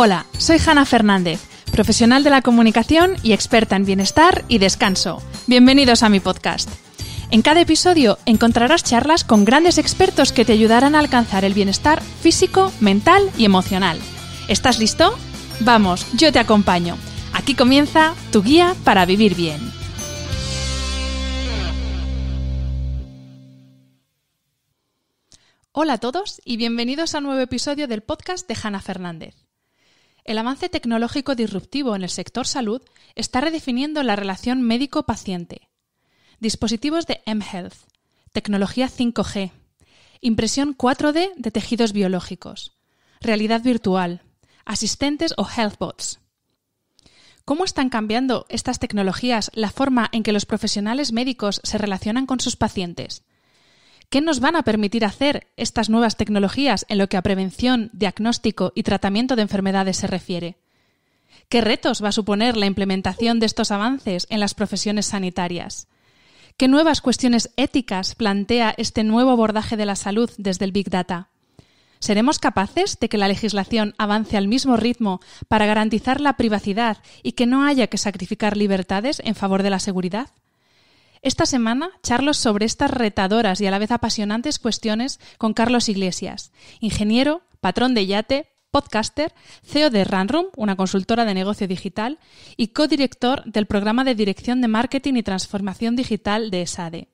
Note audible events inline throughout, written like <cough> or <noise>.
Hola, soy Hanna Fernández, profesional de la comunicación y experta en bienestar y descanso. Bienvenidos a mi podcast. En cada episodio encontrarás charlas con grandes expertos que te ayudarán a alcanzar el bienestar físico, mental y emocional. ¿Estás listo? Vamos, yo te acompaño. Aquí comienza tu guía para vivir bien. Hola a todos y bienvenidos a un nuevo episodio del podcast de Hanna Fernández. El avance tecnológico disruptivo en el sector salud está redefiniendo la relación médico-paciente. Dispositivos de mHealth, tecnología 5G, impresión 4D de tejidos biológicos, realidad virtual, asistentes o healthbots. ¿Cómo están cambiando estas tecnologías la forma en que los profesionales médicos se relacionan con sus pacientes? ¿Qué nos van a permitir hacer estas nuevas tecnologías en lo que a prevención, diagnóstico y tratamiento de enfermedades se refiere? ¿Qué retos va a suponer la implementación de estos avances en las profesiones sanitarias? ¿Qué nuevas cuestiones éticas plantea este nuevo abordaje de la salud desde el Big Data? ¿Seremos capaces de que la legislación avance al mismo ritmo para garantizar la privacidad y que no haya que sacrificar libertades en favor de la seguridad? Esta semana charlos sobre estas retadoras y a la vez apasionantes cuestiones con Carlos Iglesias, ingeniero, patrón de yate, podcaster, CEO de Runroom, una consultora de negocio digital, y codirector del programa de dirección de marketing y transformación digital de ESADE.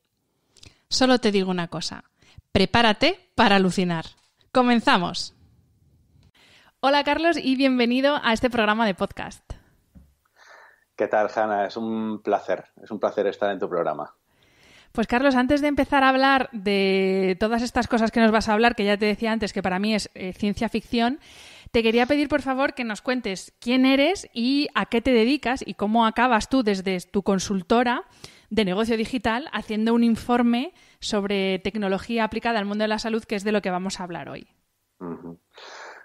Solo te digo una cosa, prepárate para alucinar. ¡Comenzamos! Hola Carlos y bienvenido a este programa de podcast. ¿Qué tal, Hanna? Es un placer, es un placer estar en tu programa. Pues Carlos, antes de empezar a hablar de todas estas cosas que nos vas a hablar, que ya te decía antes que para mí es eh, ciencia ficción, te quería pedir por favor que nos cuentes quién eres y a qué te dedicas y cómo acabas tú desde tu consultora de negocio digital haciendo un informe sobre tecnología aplicada al mundo de la salud, que es de lo que vamos a hablar hoy.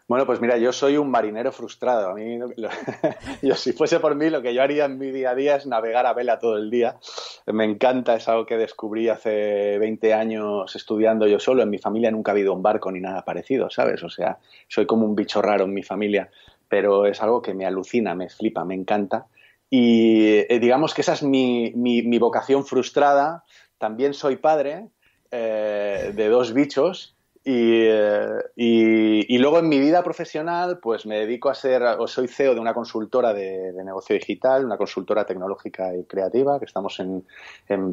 Bueno, pues mira, yo soy un marinero frustrado. A mí, <laughs> yo, si fuese por mí, lo que yo haría en mi día a día es navegar a vela todo el día. Me encanta, es algo que descubrí hace 20 años estudiando yo solo. En mi familia nunca ha habido un barco ni nada parecido, ¿sabes? O sea, soy como un bicho raro en mi familia, pero es algo que me alucina, me flipa, me encanta. Y eh, digamos que esa es mi, mi, vocación frustrada. También soy padre eh, de dos bichos eh, y, luego en mi vida profesional, pues me dedico a ser, o soy CEO de una consultora de, negocio digital, una consultora tecnológica y creativa, que estamos en,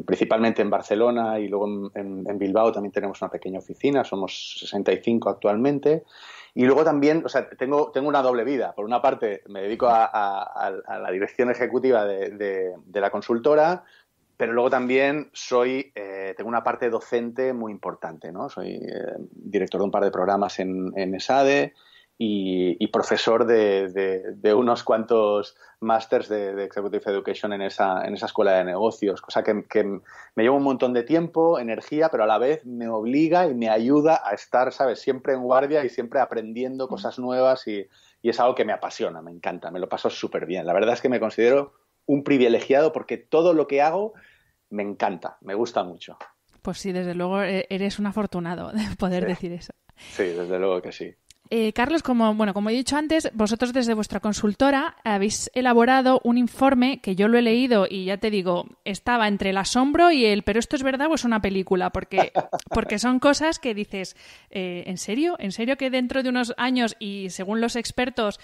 principalmente en Barcelona y luego en, Bilbao también tenemos una pequeña oficina, somos 65 actualmente. Y luego también, o sea, tengo, una doble vida. Por una parte, me dedico a, la dirección ejecutiva de la consultora, pero luego también soy, eh, tengo una parte docente muy importante, ¿no? Soy eh, director de un par de programas en, en ESADE y, profesor de, unos cuantos másters de, Executive Education en esa, en esa escuela de negocios, cosa que, me lleva un montón de tiempo, energía, pero a la vez me obliga y me ayuda a estar, ¿sabes?, siempre en guardia y siempre aprendiendo mm. cosas nuevas y, y es algo que me apasiona, me encanta, me lo paso súper bien. La verdad es que me considero un privilegiado porque todo lo que hago me encanta, me gusta mucho. Pues sí, desde luego eh, eres un afortunado de poder decir eso. Sí, desde luego que sí. Eh, Carlos, como, bueno, como he dicho antes, vosotros desde vuestra consultora habéis elaborado un informe que yo lo he leído y ya te digo, estaba entre el asombro y el pero esto es verdad o es una película, porque, <laughs> porque son cosas que dices, eh, ¿en serio? ¿En serio que dentro de unos años y según los expertos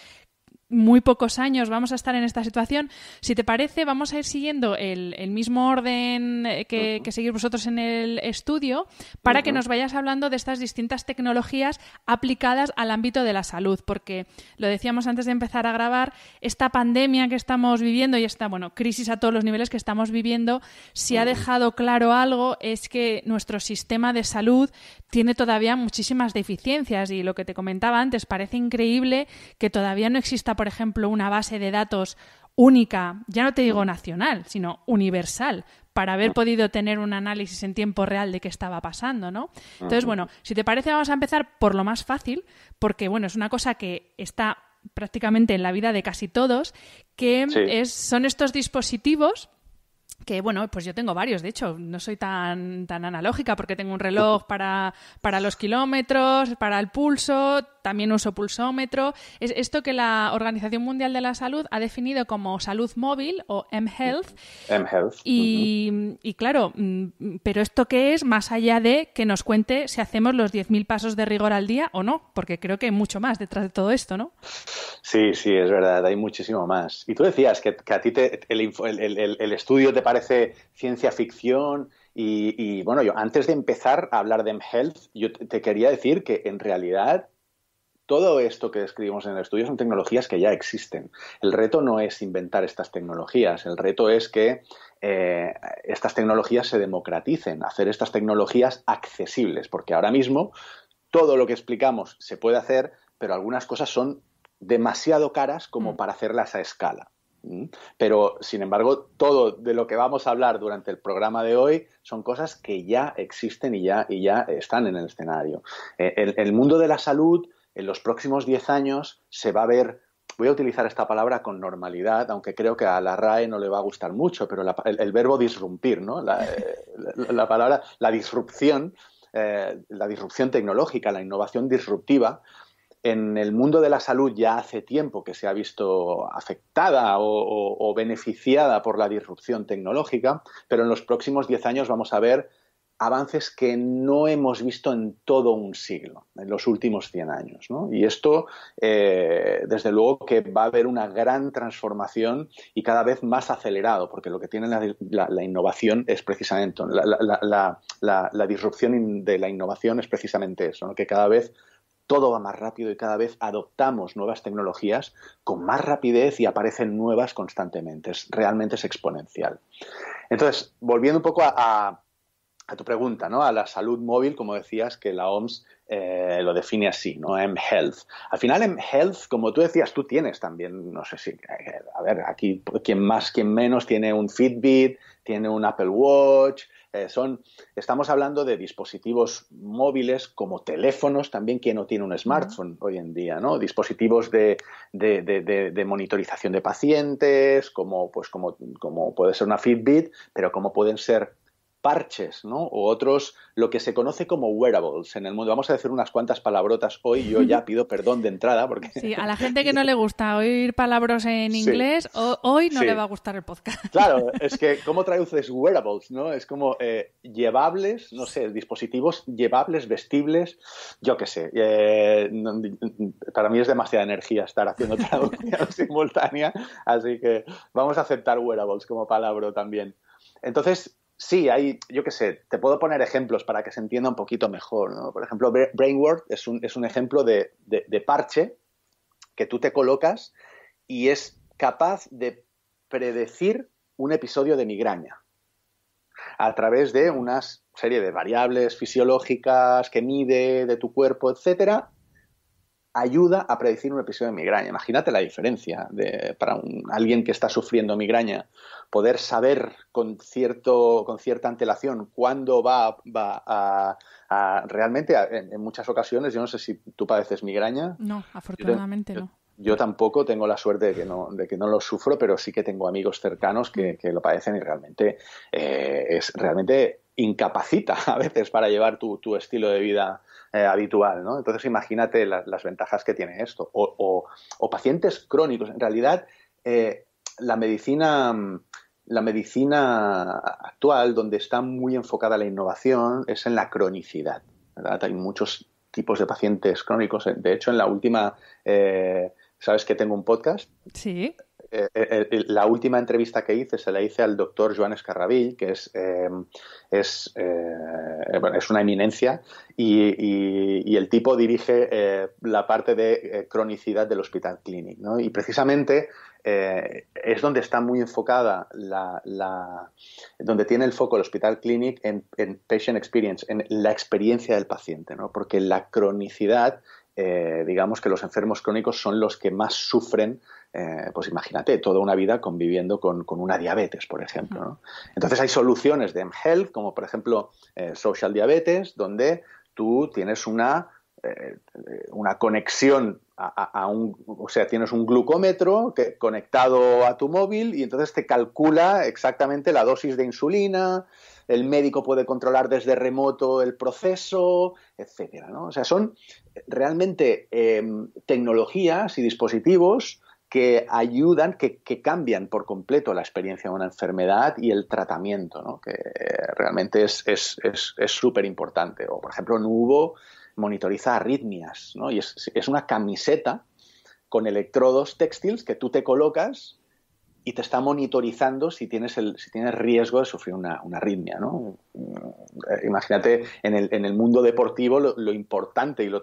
muy pocos años vamos a estar en esta situación. Si te parece, vamos a ir siguiendo el, mismo orden eh, que, seguís vosotros en el estudio para que nos vayas hablando de estas distintas tecnologías aplicadas al ámbito de la salud, porque lo decíamos antes de empezar a grabar, esta pandemia que estamos viviendo y esta bueno, crisis a todos los niveles que estamos viviendo, si ha dejado claro algo es que nuestro sistema de salud tiene todavía muchísimas deficiencias y lo que te comentaba antes, parece increíble que todavía no exista, por ejemplo, una base de datos única, ya no te digo nacional, sino universal, para haber ah. podido tener un análisis en tiempo real de qué estaba pasando, ¿no? Entonces, ah. bueno, si te parece, vamos a empezar por lo más fácil, porque, bueno, es una cosa que está prácticamente en la vida de casi todos, que es, son estos dispositivos que bueno, pues yo tengo varios, de hecho, no soy tan, tan analógica porque tengo un reloj para, para los kilómetros, para el pulso, también uso pulsómetro. Es esto que la Organización Mundial de la Salud ha definido como salud móvil o mHealth. mHealth. Y, y claro, mm, pero esto qué es más allá de que nos cuente si hacemos los 10.000 pasos de rigor al día o no, porque creo que hay mucho más detrás de todo esto, ¿no? Sí, sí, es verdad, hay muchísimo más. Y tú decías que, a ti te, el, estudio te parece ciencia ficción. Y, bueno, yo antes de empezar a hablar de mHealth, yo te quería decir que en realidad todo esto que describimos en el estudio son tecnologías que ya existen. El reto no es inventar estas tecnologías, el reto es que eh, estas tecnologías se democraticen, hacer estas tecnologías accesibles, porque ahora mismo todo lo que explicamos se puede hacer, pero algunas cosas son demasiado caras como mm. para hacerlas a escala. Pero, sin embargo, todo de lo que vamos a hablar durante el programa de hoy son cosas que ya existen y ya, y ya están en el escenario. Eh, el mundo de la salud en los próximos 10 años se va a ver, voy a utilizar esta palabra con normalidad, aunque creo que a la RAE no le va a gustar mucho, pero el, verbo disrumpir, ¿no? la, eh, palabra, la disrupción, eh, la disrupción tecnológica, la innovación disruptiva, en el mundo de la salud ya hace tiempo que se ha visto afectada o, o beneficiada por la disrupción tecnológica, pero en los próximos 10 años vamos a ver avances que no hemos visto en todo un siglo, en los últimos 100 años. Y esto, eh, desde luego, que va a haber una gran transformación y cada vez más acelerado, porque lo que tiene la, innovación es precisamente, la, la, disrupción de la innovación es precisamente eso, que cada vez todo va más rápido y cada vez adoptamos nuevas tecnologías con más rapidez y aparecen nuevas constantemente. Es, realmente es exponencial. Entonces, volviendo un poco a tu pregunta, ¿no? A la salud móvil, como decías, que la OMS eh, lo define así, ¿no? M-Health. Al final, M-Health, como tú decías, tú tienes también, no sé si, eh, a ver, aquí quien más, quien menos tiene un Fitbit, tiene un Apple Watch, eh, son, estamos hablando de dispositivos móviles como teléfonos, también quien no tiene un smartphone hoy en día, ¿no? Dispositivos de, de, monitorización de pacientes, como, pues como, como puede ser una Fitbit, pero como pueden ser parches, ¿no? O otros, lo que se conoce como wearables en el mundo. Vamos a decir unas cuantas palabrotas hoy. Yo ya <laughs> pido perdón de entrada porque... Sí, a la gente que no le gusta oír palabras en inglés, hoy no le va a gustar el podcast. <laughs> Claro, es que ¿cómo traduces wearables, no? Es como eh, llevables, no sé, dispositivos llevables, vestibles, yo qué sé. Eh, para mí es demasiada energía estar haciendo <laughs> traducción simultánea, así que vamos a aceptar wearables como palabra también. Entonces, sí, hay, yo qué sé, te puedo poner ejemplos para que se entienda un poquito mejor. ¿no? Por ejemplo, Brainword es un, es un ejemplo de, de, parche que tú te colocas y es capaz de predecir un episodio de migraña a través de una serie de variables fisiológicas que mide de tu cuerpo, etcétera, ayuda a predecir un episodio de migraña. Imagínate la diferencia para un, alguien que está sufriendo migraña, poder saber con, cierto, con cierta antelación cuándo va, a, realmente en, muchas ocasiones, yo no sé si tú padeces migraña. No, afortunadamente no. Yo, tampoco tengo la suerte de que, no, de que no lo sufro, pero sí que tengo amigos cercanos que, mm. lo padecen y realmente eh, es realmente incapacita <laughs> a veces para llevar tu, estilo de vida eh, habitual. ¿no? Entonces imagínate las ventajas que tiene esto. O, pacientes crónicos. En realidad, eh, la medicina... La medicina actual, donde está muy enfocada la innovación, es en la cronicidad. Hay muchos tipos de pacientes crónicos. De hecho, en la última, eh, ¿sabes que tengo un podcast? Sí. Eh, eh, la última entrevista que hice se la hice al doctor Joan Escarrabill, que es, eh, es, una eminencia, y, el tipo dirige la parte de cronicidad del Hospital Clinic. Y precisamente es donde está muy enfocada la, donde tiene el foco el hospital clinic en, en patient experience, en la experiencia del paciente, ¿no? Porque la cronicidad eh, digamos que los enfermos crónicos son los que más sufren, eh, pues imagínate, toda una vida conviviendo con, una diabetes, por ejemplo. Entonces hay soluciones de mHealth, como por ejemplo eh, Social Diabetes, donde tú tienes una, una conexión a, un, o sea, tienes un glucómetro conectado a tu móvil y entonces te calcula exactamente la dosis de insulina, el médico puede controlar desde remoto el proceso, etcétera. ¿no? O sea, son realmente em, tecnologías y dispositivos que ayudan, que, cambian por completo la experiencia de una enfermedad y el tratamiento, ¿no? que realmente es súper importante. O, por ejemplo, Nubo monitoriza arritmias, ¿no? y es, una camiseta con electrodos textiles que tú te colocas y te está monitorizando si tienes, el, si tienes riesgo de sufrir una, arritmia. ¿no? Eh, imagínate en el, en el mundo deportivo lo, importante y lo,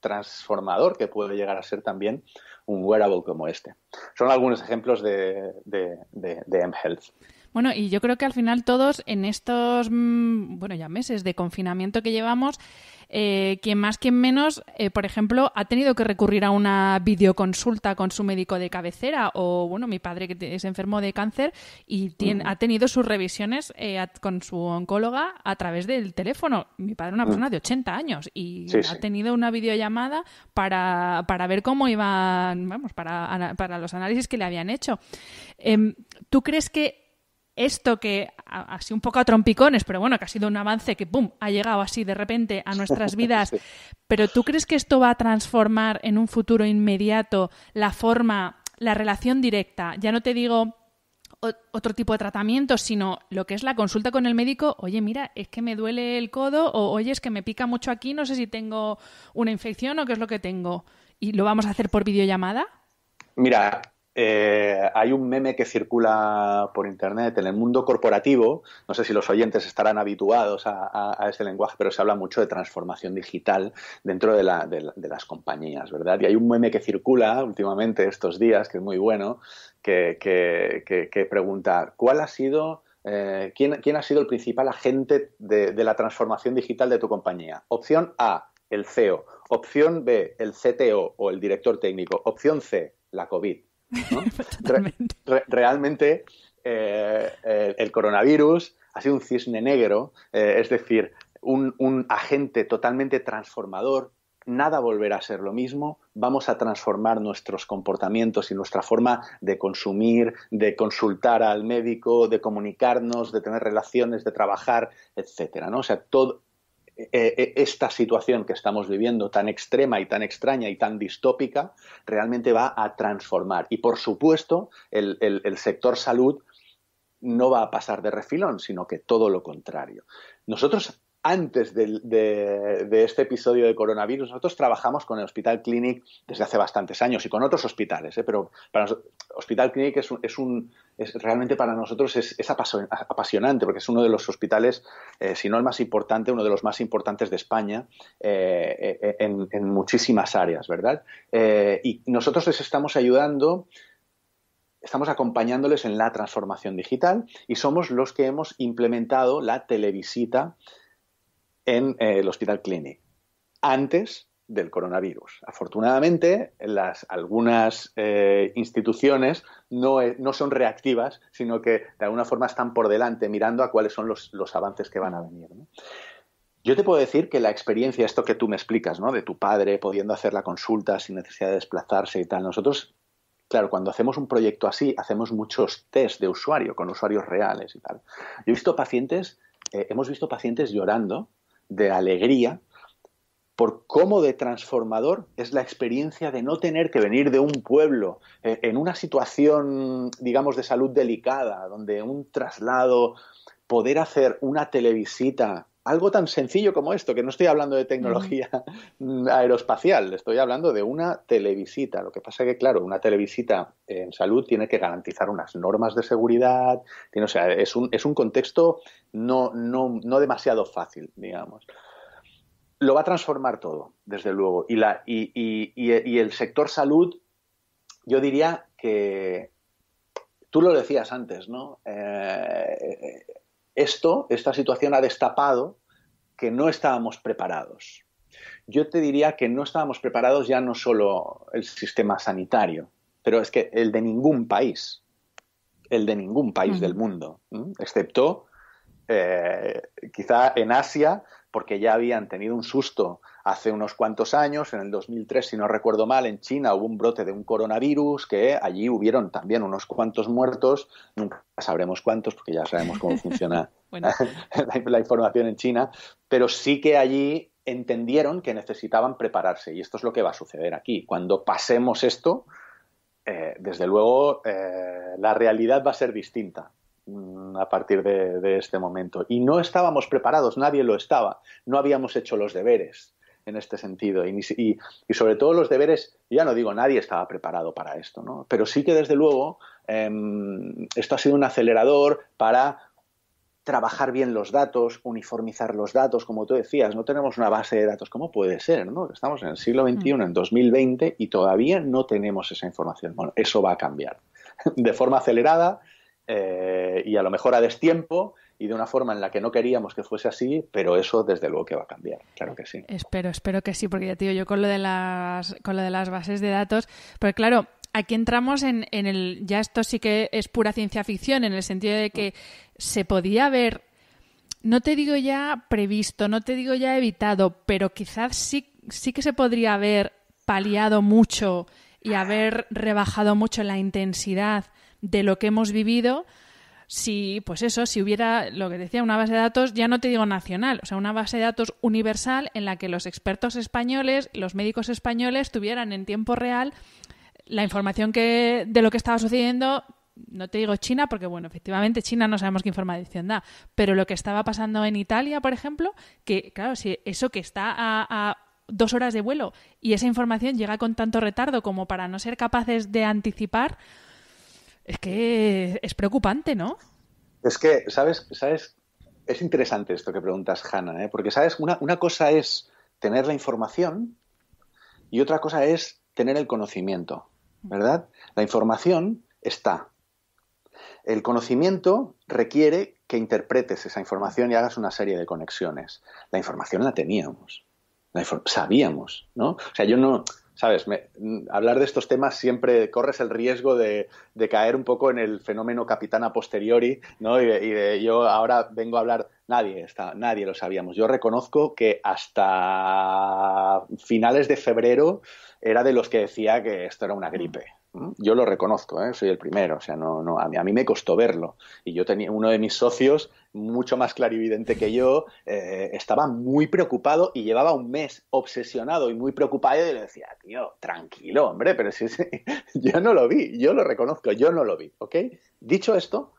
transformador que puede llegar a ser también un wearable como este. Son algunos ejemplos de, de, de, mHealth. Bueno, y yo creo que al final todos en estos, mm, bueno, ya meses de confinamiento que llevamos, eh, Quien más que menos, eh, por ejemplo, ha tenido que recurrir a una videoconsulta con su médico de cabecera o, bueno, mi padre que es enfermo de cáncer y mm. ha tenido sus revisiones eh, con su oncóloga a través del teléfono. Mi padre es una mm. persona de 80 años y ha tenido una videollamada para, ver cómo iban, vamos, para, para los análisis que le habían hecho. Em, ¿Tú crees que esto que, así un poco a trompicones, pero bueno, que ha sido un avance que, ¡pum!, ha llegado así de repente a nuestras <laughs> vidas. Pero ¿tú crees que esto va a transformar en un futuro inmediato la forma, la relación directa? Ya no te digo otro tipo de tratamiento, sino lo que es la consulta con el médico, oye, mira, es que me duele el codo o oye, es que me pica mucho aquí, no sé si tengo una infección o qué es lo que tengo. ¿Y lo vamos a hacer por videollamada? Mira, eh, hay un meme que circula por internet en el mundo corporativo. No sé si los oyentes estarán habituados a, ese lenguaje, pero se habla mucho de transformación digital dentro de, las compañías, ¿verdad? Y hay un meme que circula últimamente estos días, que es muy bueno, que, pregunta: ¿Cuál ha sido.? Eh, ¿quién, ha sido el principal agente de la transformación digital de tu compañía? Opción A, el CEO. Opción B, el CTO o el director técnico. Opción C, la COVID. <laughs> realmente eh, el coronavirus ha sido un cisne negro, eh, es decir, un, agente totalmente transformador. Nada volverá a ser lo mismo, vamos a transformar nuestros comportamientos y nuestra forma de consumir, de consultar al médico, de comunicarnos, de tener relaciones, de trabajar, etcétera. ¿no? O sea, todo, eh, eh, esta situación que estamos viviendo tan extrema y tan extraña y tan distópica realmente va a transformar. Y por supuesto, el, el sector salud no va a pasar de refilón, sino que todo lo contrario. Nosotros antes de, este episodio de coronavirus, nosotros trabajamos con el Hospital Clinic desde hace bastantes años y con otros hospitales, ¿eh? pero para Hospital Clinic es, realmente para nosotros es, apasionante porque es uno de los hospitales, eh, si no el más importante, uno de los más importantes de España eh, en, en, muchísimas áreas, ¿verdad? y nosotros les estamos ayudando estamos acompañándoles en la transformación digital y somos los que hemos implementado la televisita en eh, el Hospital Clinic, antes del coronavirus. Afortunadamente, las, algunas eh, instituciones e, no, son reactivas, sino que de alguna forma están por delante mirando a cuáles son los, avances que van a venir. Yo te puedo decir que la experiencia, esto que tú me explicas, De tu padre pudiendo hacer la consulta sin necesidad de desplazarse y tal. Nosotros, claro, cuando hacemos un proyecto así, hacemos muchos test de usuario con usuarios reales y tal. Yo he visto pacientes, eh, hemos visto pacientes llorando de alegría por cómo de transformador es la experiencia de no tener que venir de un pueblo eh, en una situación, digamos, de salud delicada, donde un traslado, poder hacer una televisita algo tan sencillo como esto, que no estoy hablando de tecnología <laughs> mm, aeroespacial, estoy hablando de una televisita. Lo que pasa es que, claro, una televisita en salud tiene que garantizar unas normas de seguridad, es un, contexto no, demasiado fácil, digamos lo va a transformar todo, desde luego. Y, el sector salud, yo diría que, tú lo decías antes, ¿no? Eh, esto, esta situación ha destapado que no estábamos preparados. Yo te diría que no estábamos preparados ya no solo el sistema sanitario, pero es que el de ningún país, el de ningún país del mundo, excepto eh, quizá en Asia, porque ya habían tenido un susto Hace unos cuantos años, en el 2003, si no recuerdo mal, en China hubo un brote de un coronavirus que allí hubieron también unos cuantos muertos. Nunca sabremos cuántos porque ya sabemos cómo <laughs> funciona <laughs> la, información en China. Pero sí que allí entendieron que necesitaban prepararse y esto es lo que va a suceder aquí. Cuando pasemos esto, eh, desde luego eh, la realidad va a ser distinta mm, a partir de, este momento. Y no estábamos preparados, nadie lo estaba, no habíamos hecho los deberes en este sentido. Y, sobre todo los deberes, ya no digo, nadie estaba preparado para esto, ¿no? Pero sí que desde luego em, esto ha sido un acelerador para trabajar bien los datos, uniformizar los datos, como tú decías, no tenemos una base de datos, ¿cómo puede ser? No? Estamos en el siglo XXI, mm. en 2020, y todavía no tenemos esa información. Bueno, eso va a cambiar <laughs> de forma acelerada eh, y a lo mejor a destiempo, y de una forma en la que no queríamos que fuese así, pero eso desde luego que va a cambiar, claro que sí. Espero, espero que sí, porque ya digo, yo con lo de las, con lo de las bases de datos, porque claro, aquí entramos en, en el, ya esto sí que es pura ciencia ficción, en el sentido de que se podía haber, no te digo ya previsto, no te digo ya evitado, pero quizás sí, sí que se podría haber paliado mucho y haber rebajado mucho la intensidad de lo que hemos vivido si, pues eso, si hubiera lo que decía, una base de datos, ya no te digo nacional, o sea, una base de datos universal en la que los expertos españoles, los médicos españoles, tuvieran en tiempo real la información que, de lo que estaba sucediendo. No te digo China, porque bueno, efectivamente China no sabemos qué información da, pero lo que estaba pasando en Italia, por ejemplo, que claro, si eso que está a, a dos horas de vuelo y esa información llega con tanto retardo como para no ser capaces de anticipar, es que es preocupante, ¿no? Es que, ¿sabes? ¿sabes? Es interesante esto que preguntas, Hanna, ¿eh? porque, ¿sabes? Una, una cosa es tener la información y otra cosa es tener el conocimiento, ¿verdad? La información está. El conocimiento requiere que interpretes esa información y hagas una serie de conexiones. La información la teníamos, la sabíamos, ¿no? O sea, yo no, ¿sabes? hablar de estos temas siempre corres el riesgo de, caer un poco en el fenómeno capitana posteriori, ¿no? Y, yo ahora vengo a hablar, nadie, está, nadie lo sabíamos. Yo reconozco que hasta finales de febrero era de los que decía que esto era una gripe, yo lo reconozco, ¿eh? soy el primero, o sea, no, no, a, mí, me costó verlo. Y yo tenía uno de mis socios, mucho más clarividente que yo, eh, estaba muy preocupado y llevaba un mes obsesionado y muy preocupado y le decía, tío, tranquilo, hombre, pero si, <laughs> yo no lo vi, yo lo reconozco, yo no lo vi, ¿ok? Dicho esto,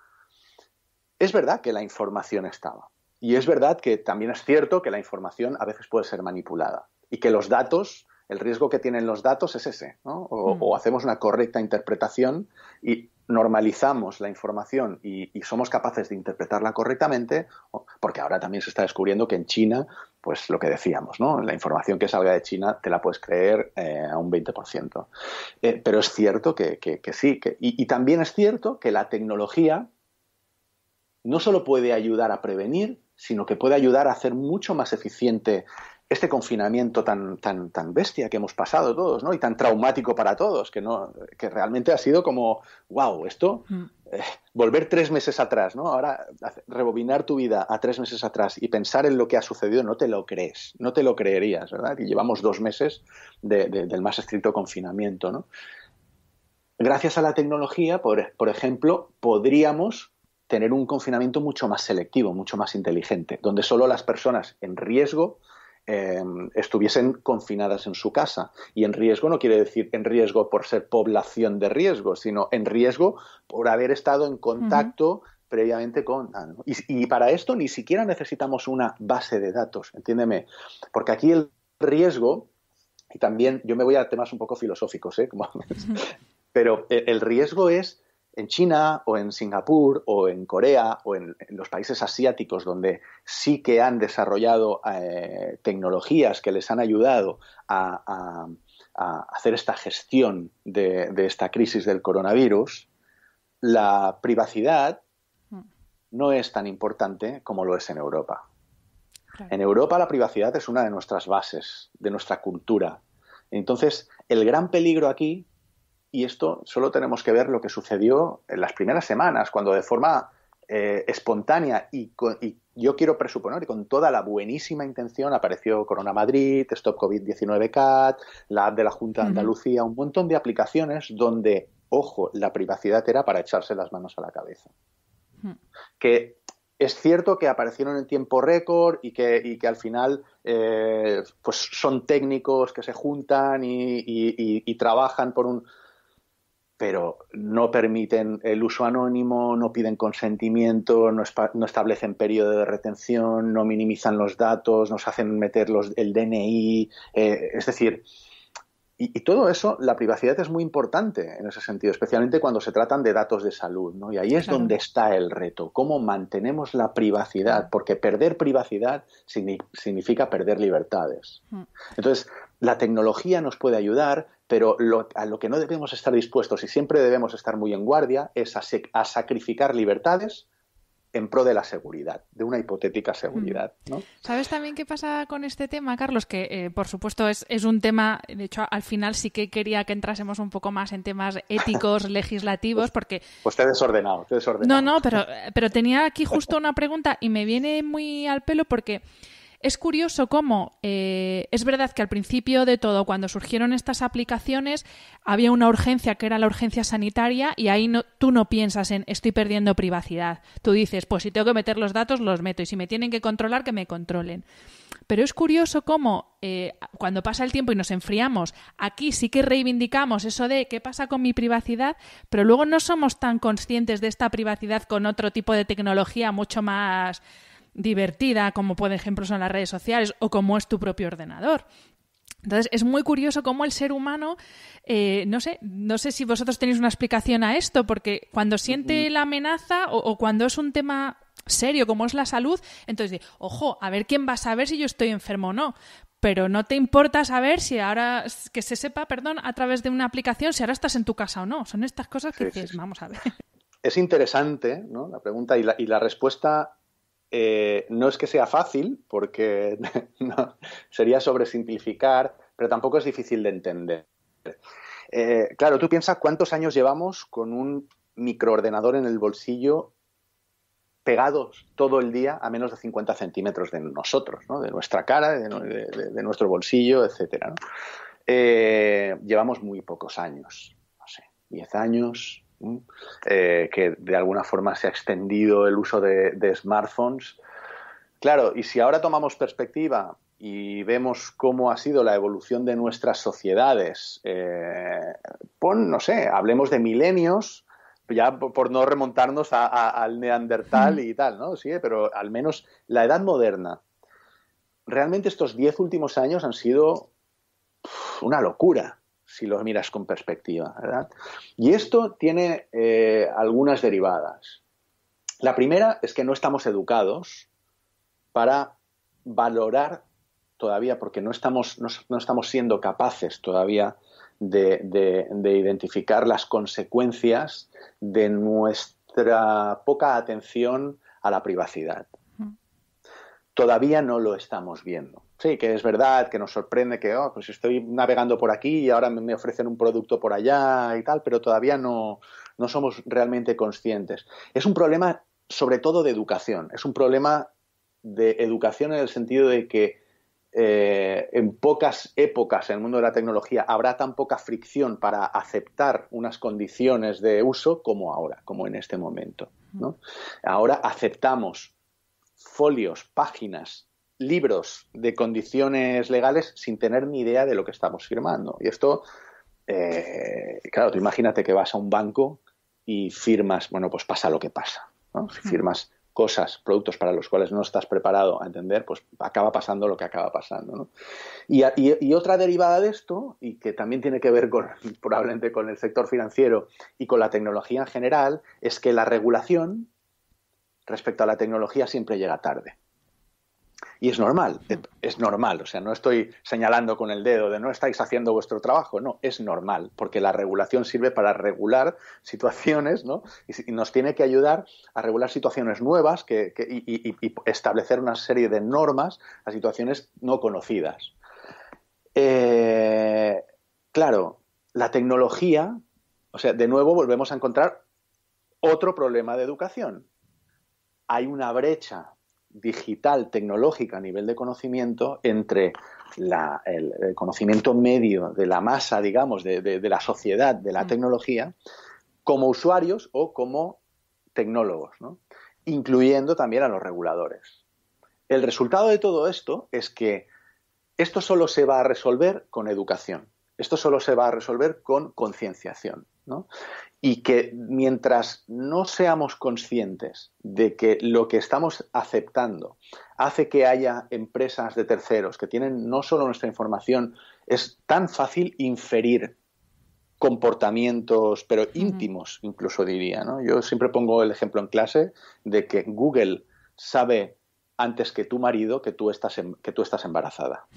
es verdad que la información estaba. Y es verdad que también es cierto que la información a veces puede ser manipulada y que los datos el riesgo que tienen los datos es ese, ¿no? o, hmm. hacemos una correcta interpretación y normalizamos la información y, somos capaces de interpretarla correctamente, porque ahora también se está descubriendo que en China, pues lo que decíamos, ¿no? la información que salga de China te la puedes creer eh, a un 20%. Eh, pero es cierto que, sí, y, y también es cierto que la tecnología no solo puede ayudar a prevenir, sino que puede ayudar a hacer mucho más eficiente este confinamiento tan, tan, tan bestia que hemos pasado todos, ¿no? Y tan traumático para todos, que, no, que realmente ha sido como, wow, esto, mm. eh, volver tres meses atrás, ¿no? Ahora, rebobinar tu vida a tres meses atrás y pensar en lo que ha sucedido, no te lo crees, no te lo creerías, ¿verdad? Y llevamos dos meses del más estricto confinamiento, ¿no? Gracias a la tecnología, por ejemplo, podríamos tener un confinamiento mucho más selectivo, mucho más inteligente, donde solo las personas en riesgo Em, estuviesen confinadas en su casa. Y en riesgo no quiere decir en riesgo por ser población de riesgo, sino en riesgo por haber estado en contacto previamente con... Ah, y, para esto ni siquiera necesitamos una base de datos, entiéndeme, porque aquí el riesgo, y también yo me voy a temas un poco filosóficos, ¿eh? pero eh, el riesgo es en China o en Singapur o en Corea o en, los países asiáticos donde sí que han desarrollado eh, tecnologías que les han ayudado a, hacer esta gestión de, esta crisis del coronavirus, la privacidad hmm. no es tan importante como lo es en Europa. En Europa la privacidad es una de nuestras bases, de nuestra cultura. Entonces, el gran peligro aquí y esto solo tenemos que ver lo que sucedió en las primeras semanas, cuando de forma eh, espontánea y, yo quiero presuponer, y con toda la buenísima intención, apareció Corona Madrid, Stop COVID-19 CAT, la app de la Junta de Andalucía, un montón de aplicaciones donde, ojo, la privacidad era para echarse las manos a la cabeza. Que es cierto que aparecieron en tiempo récord y que, al final eh, pues son técnicos que se juntan y trabajan por un, pero no permiten el uso anónimo, no piden consentimiento, no, establecen periodo de retención, no minimizan los datos, nos hacen meter los, el DNI, eh, es decir, y, todo eso, la privacidad es muy importante en ese sentido, especialmente cuando se tratan de datos de salud, ¿no? Y ahí es donde está el reto, cómo mantenemos la privacidad, porque perder privacidad significa perder libertades. Mm. Entonces, la tecnología nos puede ayudar, pero a lo que no debemos estar dispuestos y siempre debemos estar muy en guardia es a, sacrificar libertades en pro de la seguridad, de una hipotética seguridad. Mm. ¿Sabes también qué pasa con este tema, Carlos? Que, eh, por supuesto, es, es, un tema, de hecho, al final sí que quería que entrásemos un poco más en temas éticos, <laughs> legislativos, pues, porque... Pues te he desordenado, te desordenado. No, no, pero, eh, pero tenía aquí justo una pregunta y me viene muy al pelo porque es curioso cómo eh, es verdad que al principio de todo, cuando surgieron estas aplicaciones, había una urgencia que era la urgencia sanitaria y ahí tú no piensas en estoy perdiendo privacidad. Tú dices, pues si tengo que meter los datos, los meto y si me tienen que controlar, que me controlen. Pero es curioso cómo eh, cuando pasa el tiempo y nos enfriamos, aquí sí que reivindicamos eso de qué pasa con mi privacidad, pero luego no somos tan conscientes de esta privacidad con otro tipo de tecnología mucho más divertida, como por ejemplo son las redes sociales o como es tu propio ordenador. Entonces es muy curioso cómo el ser humano, eh, no sé, no sé si vosotros tenéis una explicación a esto, porque cuando siente la amenaza o, cuando es un tema serio como es la salud, entonces ojo, a ver quién va a saber si yo estoy enfermo o no. Pero no te importa saber si ahora, que se sepa, perdón, a través de una aplicación, si ahora estás en tu casa o no. Son estas cosas que dices, vamos a ver. Es interesante ¿no? la pregunta y la, y la respuesta eh, no es que sea fácil, porque <laughs> sería sobresimplificar, pero tampoco es difícil de entender. Eh, claro, tú piensas cuántos años llevamos con un microordenador en el bolsillo pegados todo el día a menos de 50 centímetros de nosotros, de nuestra cara, de, nuestro bolsillo, etcétera. Eh, llevamos muy pocos años, no sé, 10 años, eh, que de alguna forma se ha extendido el uso de, smartphones. Claro, y si ahora tomamos perspectiva y vemos cómo ha sido la evolución de nuestras sociedades, eh, pon, no sé, hablemos de milenios, ya por no remontarnos al neandertal y tal, ¿no? Sí, pero al menos la edad moderna. Realmente estos diez últimos años han sido una locura si lo miras con perspectiva. ¿verdad? Y esto tiene eh, algunas derivadas. La primera es que no estamos educados para valorar todavía, porque no estamos, no, estamos siendo capaces todavía de identificar las consecuencias de nuestra poca atención a la privacidad. Mm. Todavía no lo estamos viendo sí, que es verdad, que nos sorprende que, oh, pues estoy navegando por aquí y ahora me ofrecen un producto por allá y tal, pero todavía no, somos realmente conscientes. Es un problema sobre todo de educación, es un problema de educación en el sentido de que eh, en pocas épocas en el mundo de la tecnología habrá tan poca fricción para aceptar unas condiciones de uso como ahora, como en este momento. Ahora aceptamos folios, páginas libros de condiciones legales sin tener ni idea de lo que estamos firmando. Y esto, eh, claro, tú imagínate que vas a un banco y firmas, bueno, pues pasa lo que pasa. Si firmas cosas, productos para los cuales no estás preparado a entender, pues acaba pasando lo que acaba pasando. Y, y, otra derivada de esto, y que también tiene que ver <laughs> probablemente con el sector financiero y con la tecnología en general, es que la regulación respecto a la tecnología siempre llega tarde. Y es normal, es normal, o sea, no estoy señalando con el dedo de no estáis haciendo vuestro trabajo, no, es normal, porque la regulación sirve para regular <laughs> situaciones, ¿no? Y nos tiene que ayudar a regular situaciones nuevas y, establecer una serie de normas a situaciones no conocidas. Eh, claro, la tecnología, o sea, de nuevo volvemos a encontrar otro problema de educación. Hay una brecha digital, tecnológica a nivel de conocimiento entre el, conocimiento medio de la masa, digamos, de, la sociedad, de la mm. tecnología, como usuarios o como tecnólogos, ¿no? incluyendo también a los reguladores. El resultado de todo esto es que esto solo se va a resolver con educación, esto solo se va a resolver con concienciación. Y que mientras no seamos conscientes de que lo que estamos aceptando hace que haya empresas de terceros que tienen no solo nuestra información, es tan fácil inferir comportamientos, pero íntimos incluso diría. ¿no? Yo siempre pongo el ejemplo en clase de que Google sabe antes que tu marido que tú estás, em, que tú estás embarazada.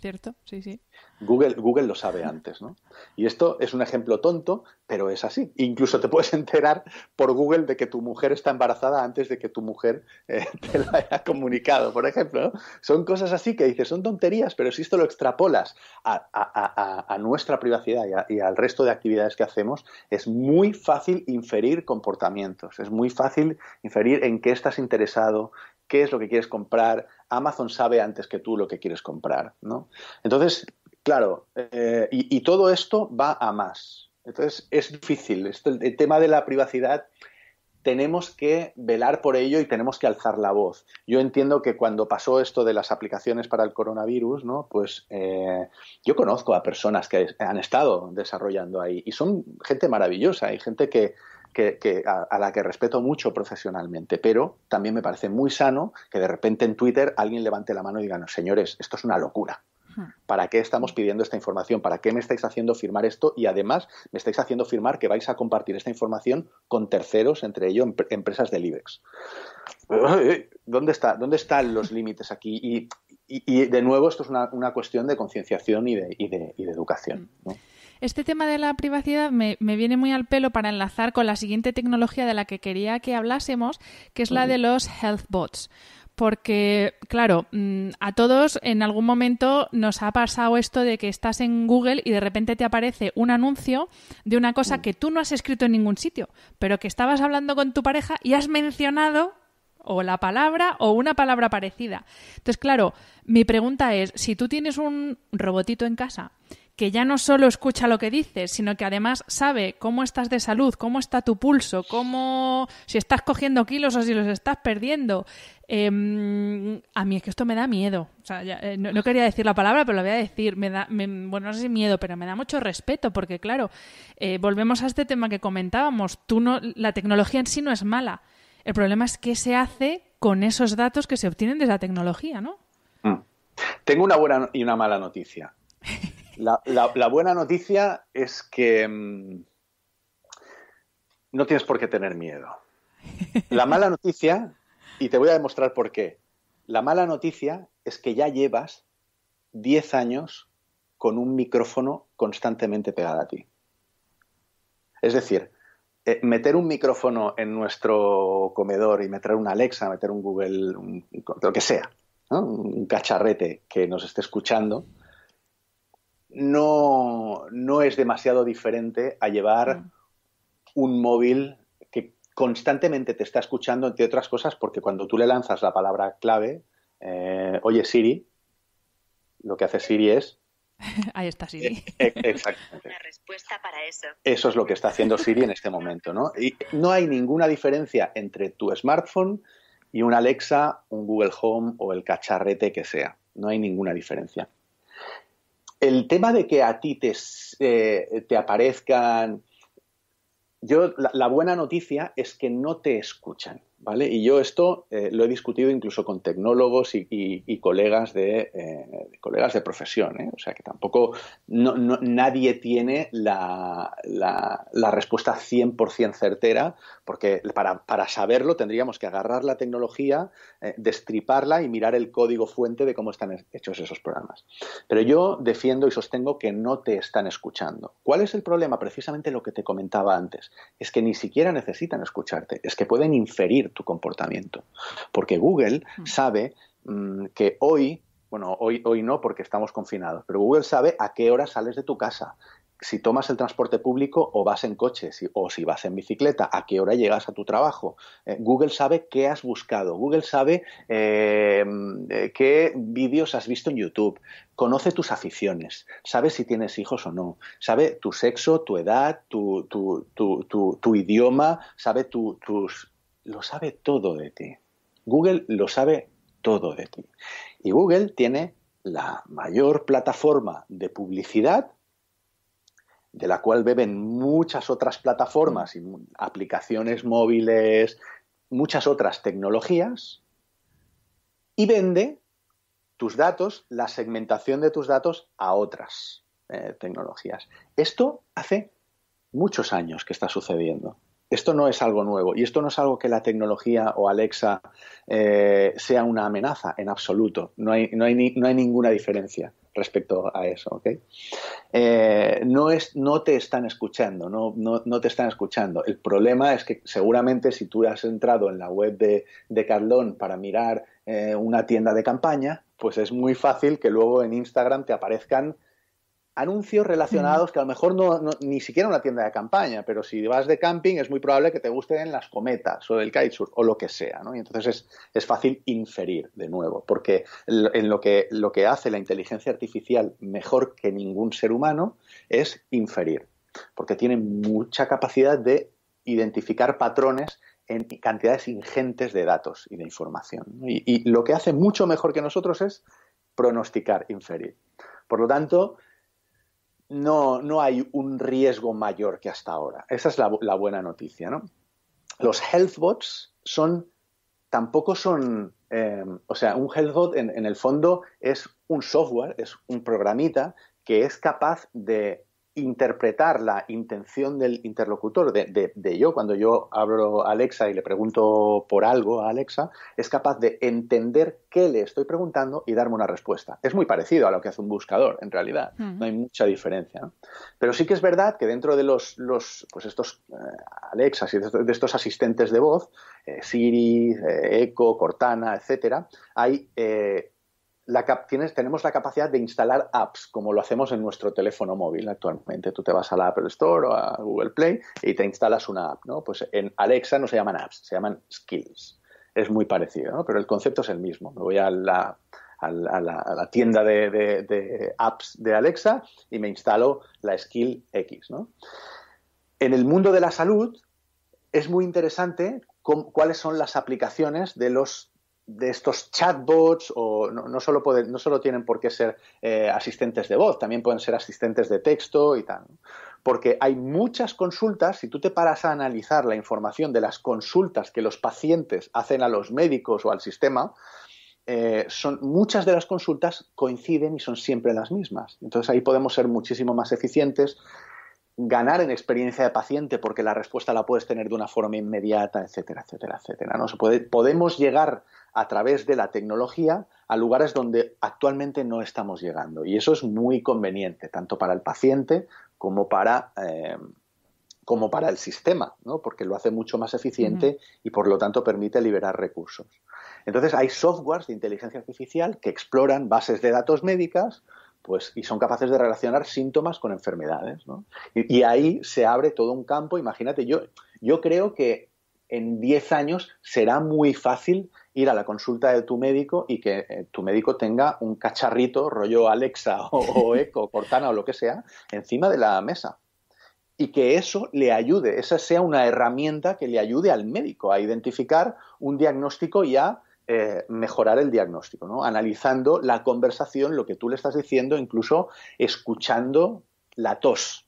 ¿Cierto? Sí, sí. Google, Google lo sabe antes, ¿no? Y esto es un ejemplo tonto, pero es así. Incluso te puedes <laughs> enterar por Google de que tu mujer está embarazada antes de que tu mujer eh, <laughs> te lo haya comunicado, por ejemplo. Son cosas así que dices, son tonterías, pero si esto lo extrapolas a, nuestra privacidad y, y, al resto de actividades que hacemos, es muy fácil inferir comportamientos, es muy fácil inferir en qué estás interesado, qué es lo que quieres comprar. Amazon sabe antes que tú lo que quieres comprar, ¿no? Entonces, Claro, eh, y, todo esto va a más. Entonces es difícil. el, tema de la privacidad tenemos que velar por ello y tenemos que alzar la voz. Yo entiendo que cuando pasó esto de las aplicaciones para el coronavirus, ¿no? Pues eh, yo conozco a personas que han estado desarrollando ahí y son gente maravillosa hay gente que, a, a, la que respeto mucho profesionalmente, pero también me parece muy sano que de repente en Twitter alguien levante la mano y diga, no, señores, esto es una locura. ¿Para qué estamos pidiendo esta información? ¿Para qué me estáis haciendo firmar esto? Y además me estáis haciendo firmar que vais a compartir esta información con terceros, entre ellos empresas del IBEX. ¿Dónde, está, dónde están los límites aquí? Y, de nuevo, esto es una, cuestión de concienciación y de, educación. Mm. Este tema de la privacidad me, viene muy al pelo para enlazar con la siguiente tecnología de la que quería que hablásemos, que es la de los health bots porque, claro, mm, a todos en algún momento nos ha pasado esto de que estás en Google y de repente te aparece un anuncio de una cosa mm. que tú no has escrito en ningún sitio, pero que estabas hablando con tu pareja y has mencionado o la palabra o una palabra parecida. Entonces, claro, mi pregunta es, si tú tienes un robotito en casa que ya no solo escucha lo que dices, sino que además sabe cómo estás de salud, cómo está tu pulso, cómo si estás cogiendo kilos o si los estás perdiendo. Em, a mí es que esto me da miedo. O sea, eh, no, quería decir la palabra, pero lo voy a decir. Me da, bueno, no sé si miedo, pero me da mucho respeto, porque claro, eh, volvemos a este tema que comentábamos. Tú no, la tecnología en sí no es mala. El problema es qué se hace con esos datos que se obtienen de la tecnología, ¿no? Mm. Tengo una buena y una mala noticia. <laughs> La, buena noticia es que mm, no tienes por qué tener miedo. La mala noticia, y te voy a demostrar por qué, la mala noticia es que ya llevas 10 años con un micrófono constantemente pegado a ti. Es decir, eh, meter un micrófono en nuestro comedor y meter una Alexa, meter un Google, lo que sea, un cacharrete que nos esté escuchando, no, no es demasiado diferente a llevar mm. un móvil que constantemente te está escuchando, entre otras cosas, porque cuando tú le lanzas la palabra clave, eh, oye Siri, lo que hace Siri es... <laughs> Ahí está Siri. Eh, eh, exactamente. Una respuesta para eso. Eso es lo que está haciendo Siri en este momento, ¿no? Y no hay ninguna diferencia entre tu smartphone y un Alexa, un Google Home o el cacharrete que sea. No hay ninguna diferencia. El tema de que a ti te, eh, aparezcan... Yo, la buena noticia es que no te escuchan. Y yo esto eh, lo he discutido incluso con tecnólogos y, colegas, eh, de, colegas de profesión, ¿eh? o sea que tampoco nadie tiene la, respuesta 100% certera, porque para, para, saberlo tendríamos que agarrar la tecnología, destriparla y mirar el código fuente de cómo están hechos esos programas. Pero yo defiendo y sostengo que no te están escuchando. ¿Cuál es el problema? Precisamente lo que te comentaba antes, es que ni siquiera necesitan escucharte, es que pueden inferir tu comportamiento. Porque Google mm. sabe mm, que hoy, bueno, hoy, hoy no porque estamos confinados, pero Google sabe a qué hora sales de tu casa, si tomas el transporte público o vas en coche o si vas en bicicleta, a qué hora llegas a tu trabajo. Eh, Google sabe qué has buscado, Google sabe eh, eh, qué vídeos has visto en YouTube, conoce tus aficiones, sabe si tienes hijos o no, sabe tu sexo, tu edad, tu, tu idioma, sabe tus, lo sabe todo de ti. Google lo sabe todo de ti. Y Google tiene la mayor plataforma de publicidad de la cual beben muchas otras plataformas y aplicaciones móviles, muchas otras tecnologías, y vende tus datos, la segmentación de tus datos a otras eh, tecnologías. Esto hace muchos años que está sucediendo esto no es algo nuevo y esto no es algo que la tecnología o Alexa eh, sea una amenaza en absoluto. No hay, no hay, ninguna diferencia respecto a eso. Eh, no, es, no te están escuchando, no, te están escuchando. El problema es que seguramente si tú has entrado en la web de, de Carlón para mirar eh, una tienda de campaña, pues es muy fácil que luego en Instagram te aparezcan anuncios relacionados que a lo mejor no, ni siquiera una tienda de campaña, pero si vas de camping es muy probable que te gusten las cometas o el kitesurf o lo que sea, ¿no? Y entonces es, fácil inferir de nuevo, porque en lo que, lo que hace la inteligencia artificial mejor que ningún ser humano es inferir, porque tiene mucha capacidad de identificar patrones en cantidades ingentes de datos y de información. y lo que hace mucho mejor que nosotros es pronosticar, inferir. Por lo tanto, no, no hay un riesgo mayor que hasta ahora. Esa es la, buena noticia, ¿no? Los healthbots son, tampoco son, em, o sea, un health bot, en el fondo es un software, es un programita que es capaz de interpretar la intención del interlocutor, de, yo, cuando yo hablo a Alexa y le pregunto por algo a Alexa, es capaz de entender qué le estoy preguntando y darme una respuesta. Es muy parecido a lo que hace un buscador, en realidad. No hay mucha diferencia. Pero sí que es verdad que dentro de los, los pues estos eh, Alexas y de estos, asistentes de voz, eh, Siri, eh, Echo, Cortana, etcétera, hay tenemos la capacidad de instalar apps, como lo hacemos en nuestro teléfono móvil actualmente. Tú te vas a la Apple Store o a Google Play y te instalas una app, ¿no? Pues en Alexa no se llaman apps, se llaman skills. Es muy parecido, Pero el concepto es el mismo. Me voy a la, a la, tienda de, apps de Alexa y me instalo la skill X, En el mundo de la salud es muy interesante cuáles son las aplicaciones de los de estos chatbots o no, solo, pueden, no solo tienen por qué ser eh, asistentes de voz, también pueden ser asistentes de texto y tal. Porque hay muchas consultas, si tú te paras a analizar la información de las consultas que los pacientes hacen a los médicos o al sistema, eh, son, muchas de las consultas coinciden y son siempre las mismas. Entonces ahí podemos ser muchísimo más eficientes, ganar en experiencia de paciente porque la respuesta la puedes tener de una forma inmediata, etcétera, etcétera, etcétera. ¿no? puede, podemos llegar a través de la tecnología a lugares donde actualmente no estamos llegando. Y eso es muy conveniente, tanto para el paciente como para, eh, como para el sistema, porque lo hace mucho más eficiente y por lo tanto permite liberar recursos. Entonces hay softwares de inteligencia artificial que exploran bases de datos médicas pues, y son capaces de relacionar síntomas con enfermedades. Y, ahí se abre todo un campo. Imagínate, yo, yo creo que en 10 años será muy fácil ir a la consulta de tu médico y que eh, tu médico tenga un cacharrito rollo Alexa o, Eco, <laughs> Echo, Cortana o lo que sea encima de la mesa. Y que eso le ayude, esa sea una herramienta que le ayude al médico a identificar un diagnóstico y a eh, mejorar el diagnóstico, analizando la conversación, lo que tú le estás diciendo, incluso escuchando la tos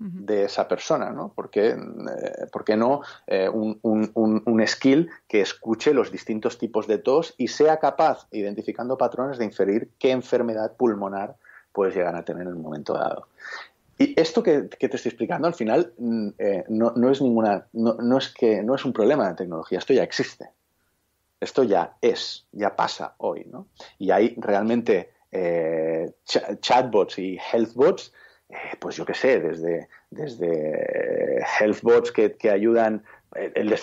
de esa persona, ¿no? Eh, ¿Por qué, no eh, un, skill que escuche los distintos tipos de tos y sea capaz, identificando patrones, de inferir qué enfermedad pulmonar puedes llegar a tener en un momento dado? Y esto que, te estoy explicando al final mm, eh, no, es ninguna, no, es que no es un problema de tecnología, esto ya existe, esto ya es, ya pasa hoy, ¿no? Y hay realmente chatbots y healthbots eh, pues yo qué sé, desde, eh, health bots que, ayudan eh, el de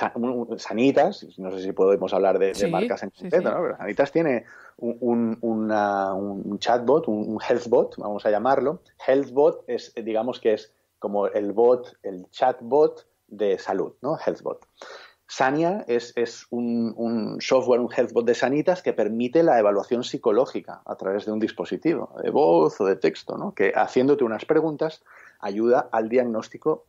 Sanitas, no sé si podemos hablar de, marcas en concreto, ¿no? pero Sanitas tiene un, un, un chatbot, un, un healthbot, vamos a llamarlo. Healthbot es, digamos que es como el bot, el chatbot de salud, ¿no? Healthbot. Sania es, un, software, un healthbot de Sanitas que permite la evaluación psicológica a través de un dispositivo, de voz o de texto, que haciéndote unas preguntas ayuda al diagnóstico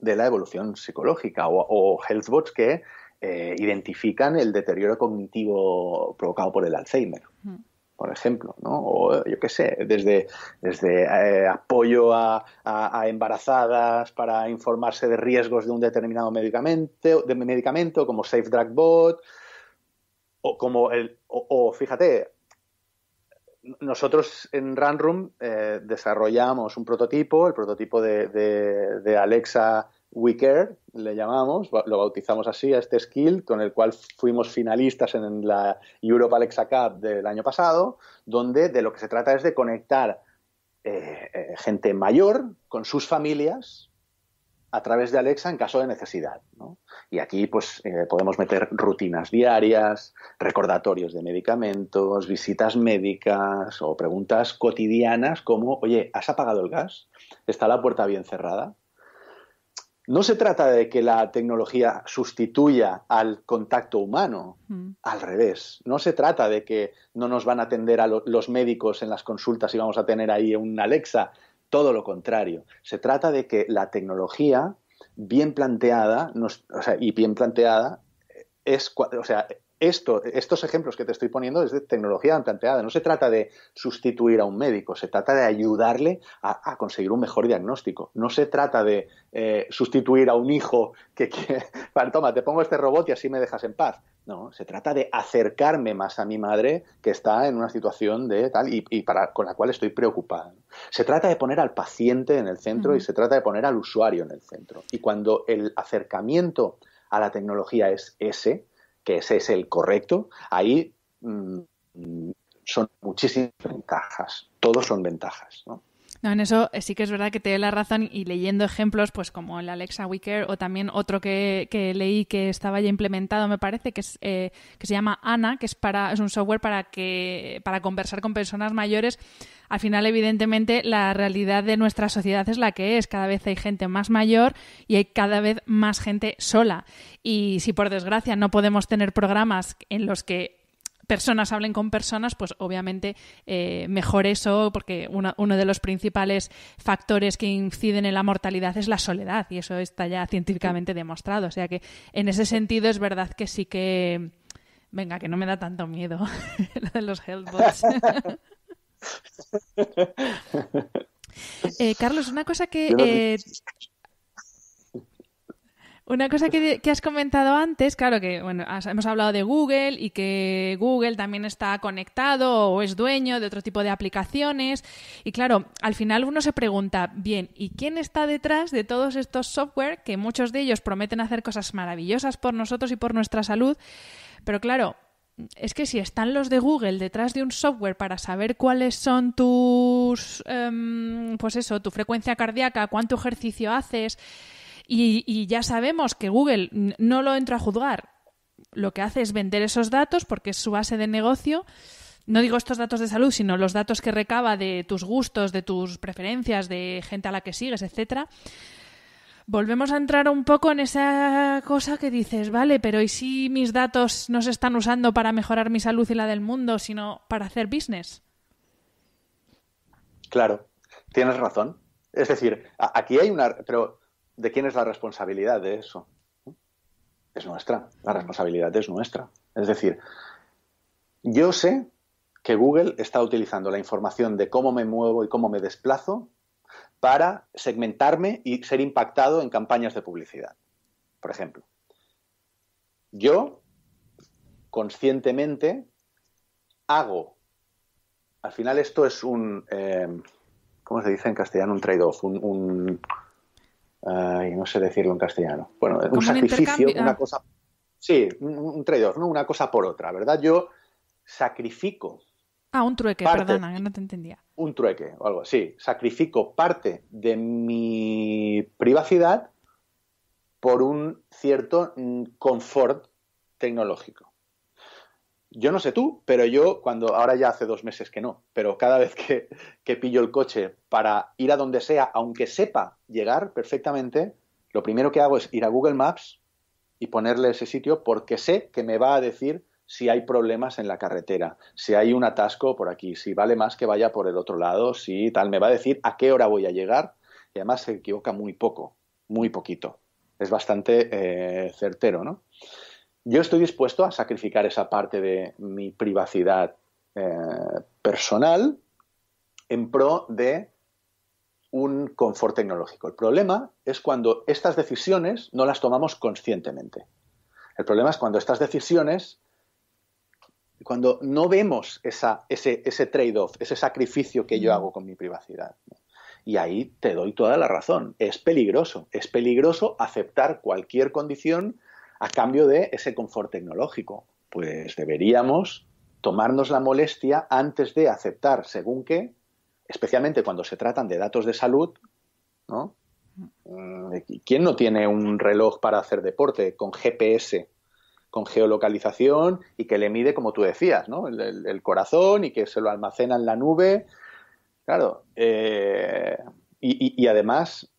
de la evolución psicológica o, healthbots que eh, identifican el deterioro cognitivo provocado por el Alzheimer. Mm por ejemplo, ¿no? O yo qué sé, desde, desde eh, apoyo a, embarazadas para informarse de riesgos de un determinado medicamento, de medicamento como Safe Drug Bot, o como el, o, fíjate, nosotros en Runroom eh, desarrollamos un prototipo, el prototipo de, de, de Alexa WeCare, le llamamos, lo bautizamos así a este skill, con el cual fuimos finalistas en la Europa Alexa Cup del año pasado, donde de lo que se trata es de conectar eh, eh, gente mayor con sus familias a través de Alexa en caso de necesidad. Y aquí pues, eh, podemos meter rutinas diarias, recordatorios de medicamentos, visitas médicas o preguntas cotidianas como, oye, ¿has apagado el gas? ¿Está la puerta bien cerrada? No se trata de que la tecnología sustituya al contacto humano, mm. al revés. No se trata de que no nos van a atender a los médicos en las consultas y vamos a tener ahí un Alexa, todo lo contrario. Se trata de que la tecnología bien planteada y bien planteada es, sea, estos ejemplos que te estoy poniendo es de tecnología planteada. No se trata de sustituir a un médico, se trata de ayudarle a, conseguir un mejor diagnóstico. No se trata de eh, sustituir a un hijo que quiere, <laughs> toma, te pongo este robot y así me dejas en paz. No, se trata de acercarme más a mi madre que está en una situación de tal y, para, con la cual estoy preocupada. Se trata de poner al paciente en el centro y se trata de poner al usuario en el centro. Y cuando el acercamiento a la tecnología es ese, que ese es el correcto, ahí mm, son muchísimas ventajas, todos son ventajas. ¿no? No, en eso eh, sí que es verdad que te doy la razón y leyendo ejemplos, pues como el Alexa Wicker o también otro que, que leí que estaba ya implementado, me parece, que es eh, que se llama Ana, que es para es un software para que para conversar con personas mayores. Al final, evidentemente, la realidad de nuestra sociedad es la que es. Cada vez hay gente más mayor y hay cada vez más gente sola. Y si por desgracia no podemos tener programas en los que personas hablen con personas, pues obviamente eh, mejor eso, porque uno de los principales factores que inciden en la mortalidad es la soledad, y eso está ya científicamente demostrado. O sea que en ese sentido es verdad que sí que. Venga, que no me da tanto miedo <laughs> lo de los Hellbots. <laughs> Eh, Carlos, una cosa que una cosa que, has comentado antes, claro que bueno, hemos hablado de Google y que Google también está conectado o es dueño de otro tipo de aplicaciones. Y claro, al final uno se pregunta, bien, ¿y quién está detrás de todos estos software que muchos de ellos prometen hacer cosas maravillosas por nosotros y por nuestra salud? Pero claro, es que si están los de Google detrás de un software para saber cuáles son tus, em, pues eso, tu frecuencia cardíaca, cuánto ejercicio haces, y, ya sabemos que Google no lo entra a juzgar, lo que hace es vender esos datos porque es su base de negocio. No digo estos datos de salud, sino los datos que recaba de tus gustos, de tus preferencias, de gente a la que sigues, etcétera. Volvemos a entrar un poco en esa cosa que dices, vale, pero ¿y si mis datos no se están usando para mejorar mi salud y la del mundo, sino para hacer business? Claro, tienes razón. Es decir, aquí hay una. Pero ¿de quién es la responsabilidad de eso? Es nuestra, la responsabilidad es nuestra. Es decir, yo sé que Google está utilizando la información de cómo me muevo y cómo me desplazo para segmentarme y ser impactado en campañas de publicidad, por ejemplo. Yo conscientemente hago, al final esto es un, eh, ¿cómo se dice en castellano? Un trade-off, un Ay, ah, no sé decirlo en castellano. Bueno, un sacrificio, una ah. cosa. Sí, un, traidor, ¿no? Una cosa por otra, ¿verdad? Yo sacrifico. Ah, un trueque, perdona, perdona, no te entendía. Un trueque o algo así. Sacrifico parte de mi privacidad por un cierto mm, confort tecnológico yo no sé tú, pero yo cuando, ahora ya hace dos meses que no, pero cada vez que, pillo el coche para ir a donde sea, aunque sepa llegar perfectamente, lo primero que hago es ir a Google Maps y ponerle ese sitio porque sé que me va a decir si hay problemas en la carretera, si hay un atasco por aquí, si vale más que vaya por el otro lado, si tal, me va a decir a qué hora voy a llegar y además se equivoca muy poco, muy poquito. Es bastante eh, certero, ¿no? yo estoy dispuesto a sacrificar esa parte de mi privacidad eh, personal en pro de un confort tecnológico. El problema es cuando estas decisiones no las tomamos conscientemente. El problema es cuando estas decisiones, cuando no vemos ese, ese trade-off, ese sacrificio que yo mm. hago con mi privacidad. Y ahí te doy toda la razón. Es peligroso. Es peligroso aceptar cualquier condición a cambio de ese confort tecnológico. Pues deberíamos tomarnos la molestia antes de aceptar según que, especialmente cuando se tratan de datos de salud, ¿no? Mm, ¿Quién no tiene un reloj para hacer deporte con GPS, con geolocalización y que le mide, como tú decías, ¿no? el, corazón y que se lo almacena en la nube? Claro, eh, y, además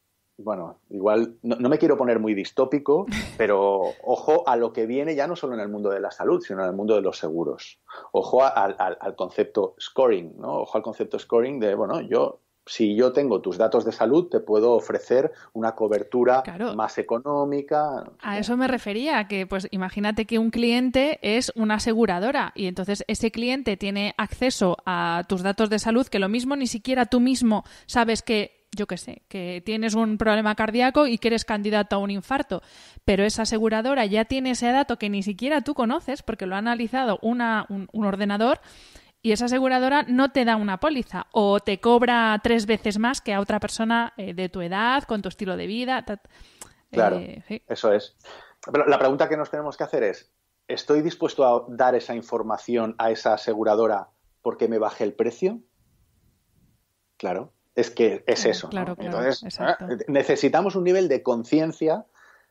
bueno, igual no, me quiero poner muy distópico, <laughs> pero ojo a lo que viene ya no solo en el mundo de la salud, sino en el mundo de los seguros. Ojo al, concepto scoring, ¿no? Ojo al concepto scoring de, bueno, yo si yo tengo tus datos de salud, te puedo ofrecer una cobertura más económica. A eso me refería, que pues imagínate que un cliente es una aseguradora y entonces ese cliente tiene acceso a tus datos de salud, que lo mismo ni siquiera tú mismo sabes que yo qué sé, que tienes un problema cardíaco y que eres candidato a un infarto, pero esa aseguradora ya tiene ese dato que ni siquiera tú conoces porque lo ha analizado un, ordenador y esa aseguradora no te da una póliza o te cobra tres veces más que a otra persona eh, de tu edad, con tu estilo de vida. claro, eh, eso es. Pero la pregunta que nos tenemos que hacer es, ¿estoy dispuesto a dar esa información a esa aseguradora porque me baje el precio? Claro es que es eso. Entonces, ah, necesitamos un nivel de conciencia,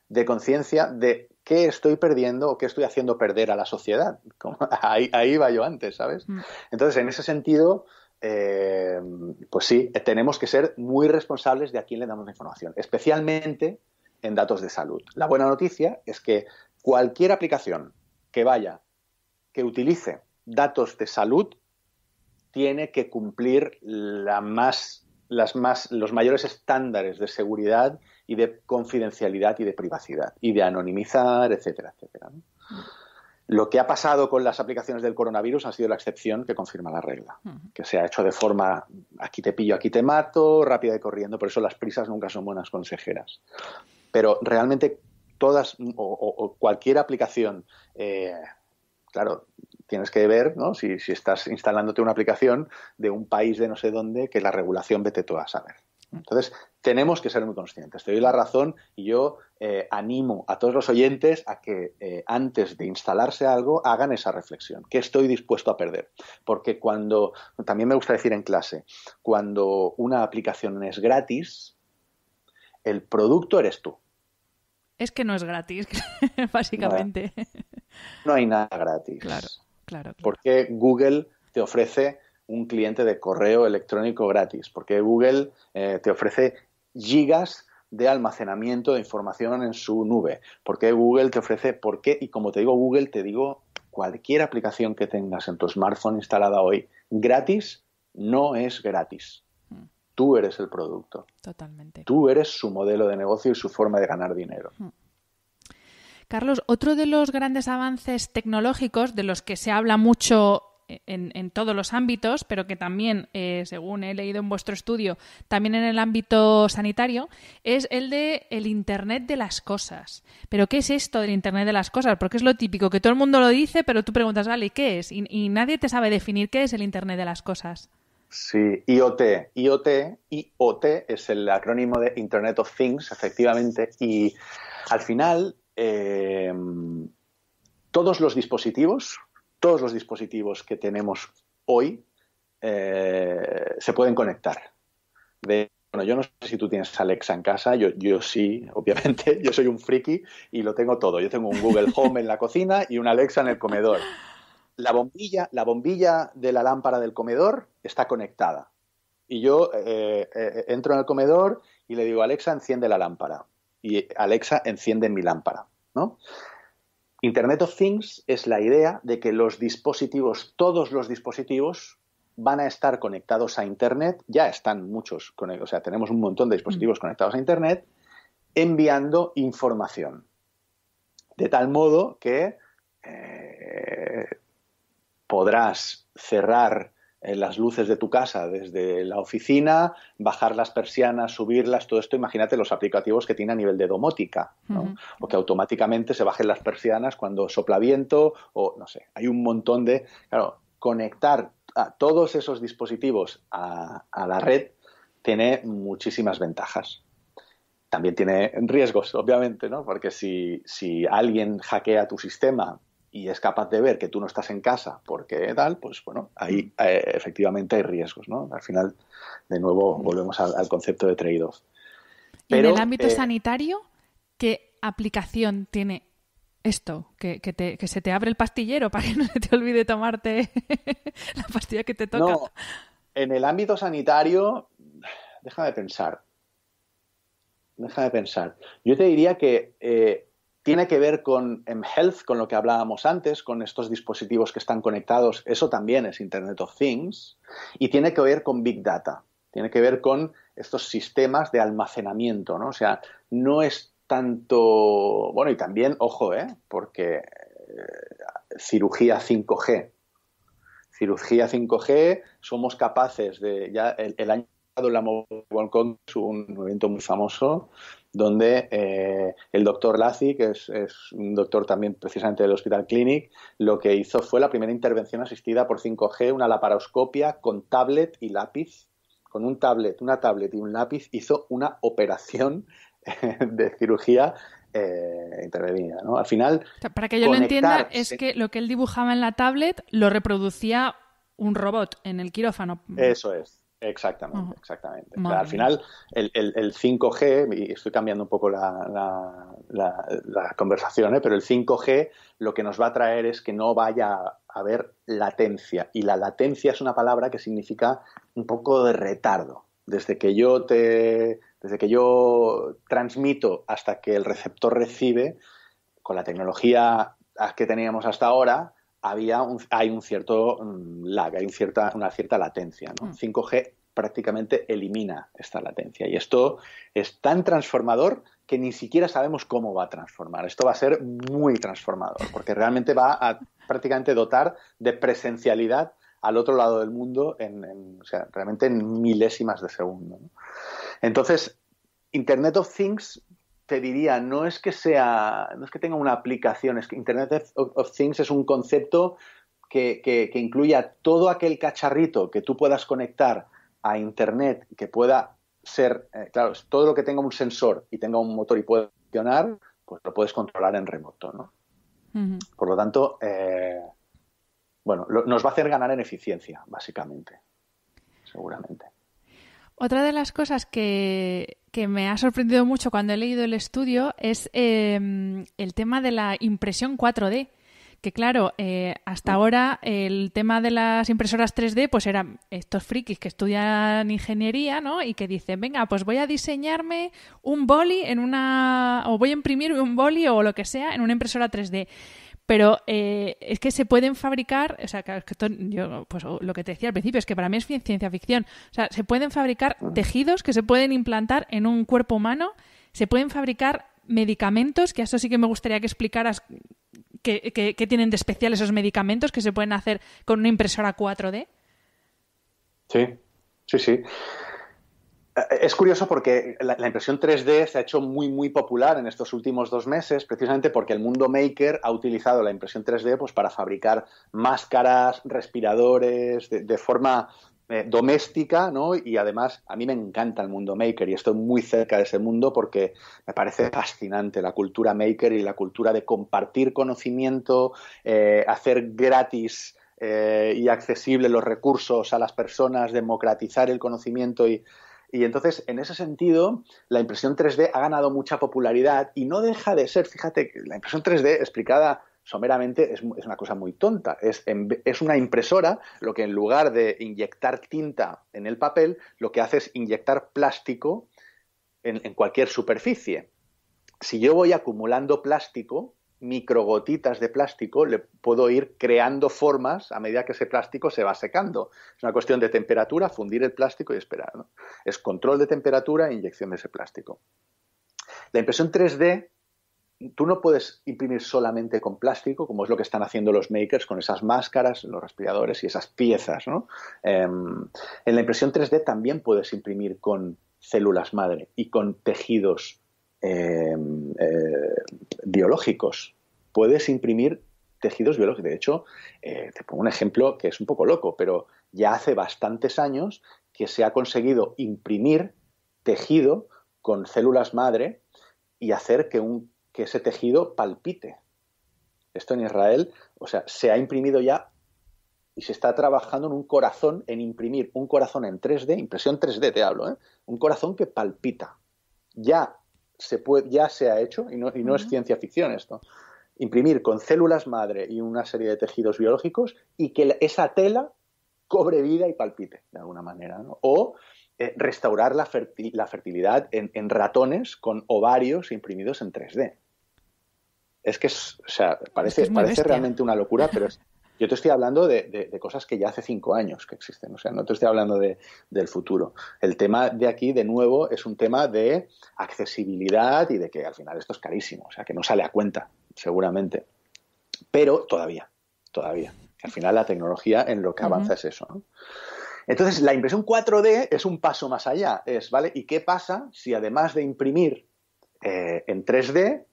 de conciencia de qué estoy perdiendo o qué estoy haciendo perder a la sociedad. <laughs> ahí, ahí yo antes, ¿sabes? Mm. Entonces, en ese sentido, eh, pues sí, tenemos que ser muy responsables de a quién le damos la información, especialmente en datos de salud. La buena noticia es que cualquier aplicación que vaya, que utilice datos de salud, tiene que cumplir la más más, los mayores estándares de seguridad y de confidencialidad y de privacidad y de anonimizar, etcétera, etcétera. Lo que ha pasado con las aplicaciones del coronavirus ha sido la excepción que confirma la regla, que se ha hecho de forma aquí te pillo, aquí te mato, rápida y corriendo, por eso las prisas nunca son buenas consejeras. Pero realmente todas o, cualquier aplicación, eh, claro, tienes que ver ¿no? si, estás instalándote una aplicación de un país de no sé dónde que la regulación vete tú a saber. Entonces, tenemos que ser muy conscientes. Te doy la razón y yo eh, animo a todos los oyentes a que eh, antes de instalarse algo hagan esa reflexión. ¿Qué estoy dispuesto a perder? Porque cuando, también me gusta decir en clase, cuando una aplicación es gratis, el producto eres tú. Es que no es gratis, <laughs> básicamente. No, no hay nada gratis. Claro. ¿Por qué Google te ofrece un cliente de correo electrónico gratis? ¿Por qué Google eh, te ofrece gigas de almacenamiento de información en su nube? ¿Por qué Google te ofrece, por qué? Y como te digo Google, te digo cualquier aplicación que tengas en tu smartphone instalada hoy gratis, no es gratis. Mm. Tú eres el producto. Totalmente. Tú eres su modelo de negocio y su forma de ganar dinero. Mm. Carlos, otro de los grandes avances tecnológicos de los que se habla mucho en, todos los ámbitos, pero que también, eh, según he leído en vuestro estudio, también en el ámbito sanitario, es el de el Internet de las cosas. ¿Pero qué es esto del Internet de las cosas? Porque es lo típico, que todo el mundo lo dice, pero tú preguntas, vale, qué es? Y, nadie te sabe definir qué es el Internet de las cosas. Sí, IoT. IoT, IoT es el acrónimo de Internet of Things, efectivamente, y al final Em, todos los dispositivos, todos los dispositivos que tenemos hoy eh, se pueden conectar. bueno, yo no sé si tú tienes Alexa en casa, yo, sí, <laughs> obviamente, yo soy un friki y lo tengo todo. Yo tengo un Google Home en la cocina y un Alexa en el comedor. La bombilla, la bombilla de la lámpara del comedor está conectada. Y yo eh, eh, entro en el comedor y le digo, Alexa, enciende la lámpara y Alexa enciende mi lámpara, Internet of Things es la idea de que los dispositivos, todos los dispositivos, van a estar conectados a Internet, ya están muchos, o sea, tenemos un montón de dispositivos mm. conectados a Internet, enviando información. De tal modo que eh, podrás cerrar eh, las luces de tu casa desde la oficina, bajar las persianas, subirlas, todo esto, imagínate los aplicativos que tiene a nivel de domótica, ¿no? o que automáticamente se bajen las persianas cuando sopla viento, o no sé, hay un montón de, claro, conectar a todos esos dispositivos a, la red tiene muchísimas ventajas. También tiene riesgos, obviamente, ¿no? Porque si, si alguien hackea tu sistema y es capaz de ver que tú no estás en casa porque tal, pues bueno, ahí eh, efectivamente hay riesgos, ¿no? Al final, de nuevo, volvemos al, concepto de trade-off. en el ámbito eh, sanitario, ¿qué aplicación tiene esto? Que, se te abre el pastillero para que <laughs> no se te olvide tomarte <laughs> la pastilla que te toca. en el ámbito sanitario, deja de pensar. Deja de pensar. Yo te diría que eh, tiene que ver con em, health, con lo que hablábamos antes, con estos dispositivos que están conectados, eso también es Internet of Things, y tiene que ver con Big Data, tiene que ver con estos sistemas de almacenamiento, ¿no? O sea, no es tanto, bueno, y también, ojo, ¿eh? porque eh, cirugía 5G, cirugía 5G, somos capaces de, ya el año la Mobile un evento muy famoso, donde eh, el doctor Lazi, que es, un doctor también precisamente del Hospital Clinic, lo que hizo fue la primera intervención asistida por 5G, una laparoscopia con tablet y lápiz. Con un tablet, una tablet y un lápiz hizo una operación eh, de cirugía eh, intervenida. ¿no? Al final. para que yo lo entienda, es que lo que él dibujaba en la tablet lo reproducía un robot en el quirófano. Eso es. Exactamente, exactamente. al final, el, 5G, y estoy cambiando un poco la, la, conversación, ¿eh? pero el 5G lo que nos va a traer es que no vaya a haber latencia. Y la latencia es una palabra que significa un poco de retardo. Desde que yo te. Desde que yo transmito hasta que el receptor recibe, con la tecnología que teníamos hasta ahora, había un, hay un cierto mm, lag, hay una cierta latencia. 5G mm. prácticamente elimina esta latencia y esto es tan transformador que ni siquiera sabemos cómo va a transformar. Esto va a ser muy transformador porque realmente va a prácticamente dotar de presencialidad al otro lado del mundo en, realmente en milésimas de segundo. Entonces, Internet of Things te diría, no es que sea, no es que tenga una aplicación, es que Internet of, Things es un concepto que, que, incluya todo aquel cacharrito que tú puedas conectar a Internet, que pueda ser, eh, claro, todo lo que tenga un sensor y tenga un motor y pueda funcionar, pues lo puedes controlar en remoto, ¿no? Por lo tanto, eh, bueno, nos va a hacer ganar en eficiencia, básicamente, seguramente. Otra de las cosas que, me ha sorprendido mucho cuando he leído el estudio es em, el tema de la impresión 4D. Que claro, eh, hasta ahora el tema de las impresoras 3D, pues eran estos frikis que estudian ingeniería, ¿no? Y que dicen, venga, pues voy a diseñarme un boli en una. o voy a imprimir un boli o lo que sea en una impresora 3D pero eh, es que se pueden fabricar, o sea, yo, pues, lo que te decía al principio es que para mí es ciencia ficción, o sea, se pueden fabricar tejidos que se pueden implantar en un cuerpo humano, se pueden fabricar medicamentos, que a eso sí que me gustaría que explicaras qué tienen de especial esos medicamentos que se pueden hacer con una impresora 4D. Sí, sí, sí. Eh, es curioso porque la, impresión 3D se ha hecho muy, muy popular en estos últimos dos meses, precisamente porque el mundo maker ha utilizado la impresión 3D pues, para fabricar máscaras, respiradores, de, forma eh, doméstica, ¿no? Y además, a mí me encanta el mundo maker y estoy muy cerca de ese mundo porque me parece fascinante la cultura maker y la cultura de compartir conocimiento, eh, hacer gratis y accesible los recursos a las personas, democratizar el conocimiento y y entonces, en ese sentido, la impresión 3D ha ganado mucha popularidad y no deja de ser, fíjate, la impresión 3D explicada someramente es, una cosa muy tonta. Es, una impresora lo que en lugar de inyectar tinta en el papel, lo que hace es inyectar plástico en, en cualquier superficie. Si yo voy acumulando plástico, microgotitas de plástico le puedo ir creando formas a medida que ese plástico se va secando. Es una cuestión de temperatura, fundir el plástico y esperar. Es control de temperatura e inyección de ese plástico. La impresión 3D, tú no puedes imprimir solamente con plástico, como es lo que están haciendo los makers con esas máscaras, los respiradores y esas piezas. Em, en la impresión 3D también puedes imprimir con células madre y con tejidos Em, eh, biológicos. Puedes imprimir tejidos biológicos. De hecho, eh, te pongo un ejemplo que es un poco loco, pero ya hace bastantes años que se ha conseguido imprimir tejido con células madre y hacer que, un, ese tejido palpite. Esto en Israel, o sea, se ha imprimido ya y se está trabajando en un corazón, en imprimir un corazón en 3D, impresión 3D te hablo, ¿eh? un corazón que palpita. Ya puede, ya se ha hecho, y no, y no es ciencia ficción esto, imprimir con células madre y una serie de tejidos biológicos y que esa tela cobre vida y palpite, de alguna manera. O eh, restaurar la, fertilidad en, ratones con ovarios imprimidos en 3D. Es que es, o sea, parece, parece realmente una locura, pero es, yo te estoy hablando de, cosas que ya hace cinco años que existen, o sea, no te estoy hablando del futuro. El tema de aquí, de nuevo, es un tema de accesibilidad y de que al final esto es carísimo, o sea, que no sale a cuenta, seguramente. Pero todavía, todavía. Al final la tecnología en lo que avanza es eso. Entonces, la impresión 4D es un paso más allá. Es, ¿vale? ¿Y qué pasa si además de imprimir eh, en 3D,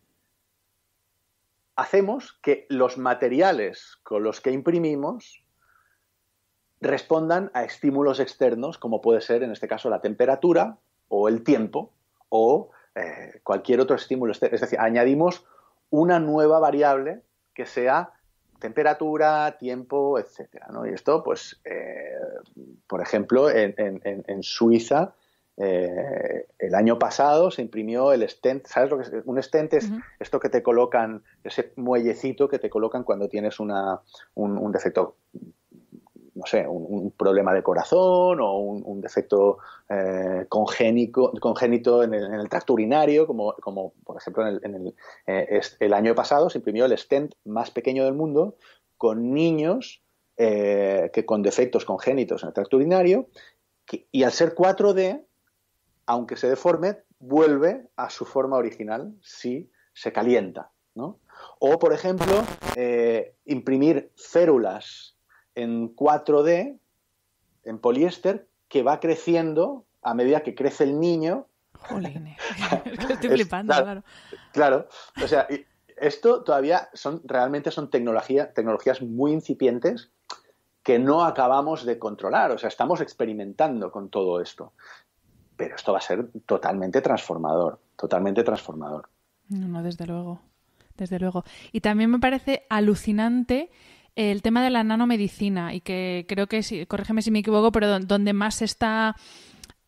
hacemos que los materiales con los que imprimimos respondan a estímulos externos, como puede ser en este caso la temperatura o el tiempo o eh, cualquier otro estímulo. Es decir, añadimos una nueva variable que sea temperatura, tiempo, etc. Y esto, pues, eh, por ejemplo, en Suiza eh, el año pasado se imprimió el stent, ¿sabes lo que es? Un stent es esto que te colocan, ese muellecito que te colocan cuando tienes una, un, defecto, no sé, un, problema de corazón o un, defecto eh, congénico, congénito en el, en tracto urinario, como, como por ejemplo en el, eh, el, año pasado se imprimió el stent más pequeño del mundo con niños que con defectos congénitos en el tracto urinario. y al ser 4D, aunque se deforme, vuelve a su forma original si se calienta. ¿no? O, por ejemplo, eh, imprimir células en 4D, en poliéster, que va creciendo a medida que crece el niño. <laughs> estoy flipando, claro, claro. o sea, esto todavía son, realmente son tecnologías muy incipientes que no acabamos de controlar, o sea, estamos experimentando con todo esto pero esto va a ser totalmente transformador, totalmente transformador. No, no, desde luego, desde luego. Y también me parece alucinante el tema de la nanomedicina y que creo que, si corrígeme si me equivoco, pero donde más está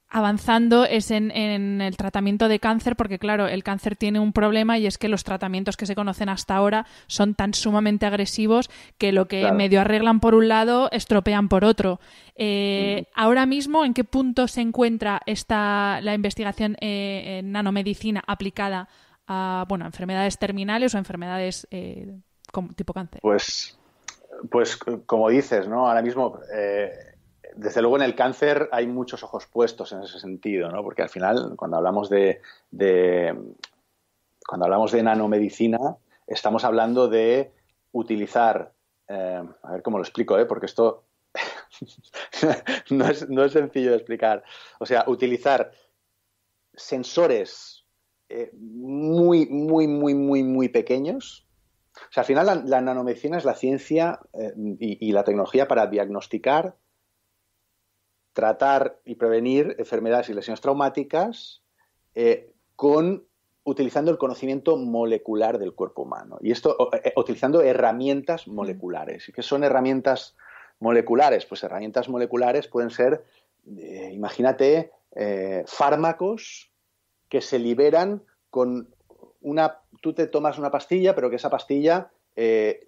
avanzando es en, el tratamiento de cáncer, porque claro, el cáncer tiene un problema y es que los tratamientos que se conocen hasta ahora son tan sumamente agresivos que lo que medio arreglan por un lado, estropean por otro. Mm. Eh, ahora mismo, ¿en qué punto se encuentra esta, la investigación eh, en nanomedicina aplicada a bueno, enfermedades terminales o enfermedades eh, tipo cáncer? Pues, pues como dices, ¿no? Ahora mismo desde luego en el cáncer hay muchos ojos puestos en ese sentido, ¿no? Porque al final, cuando hablamos de, cuando hablamos de nanomedicina, estamos hablando de utilizar, a ver cómo lo explico, ¿eh? porque esto no, es, sencillo de explicar. O sea, utilizar sensores muy, muy, muy, muy, muy pequeños. O sea, al final la, nanomedicina es la ciencia y, la tecnología para diagnosticar tratar y prevenir enfermedades y lesiones traumáticas eh, con utilizando el conocimiento molecular del cuerpo humano y esto eh, utilizando herramientas mm. moleculares. ¿Y qué son herramientas moleculares? Pues herramientas moleculares pueden ser, eh, imagínate, fármacos que se liberan con una, tú te tomas una pastilla, pero que esa pastilla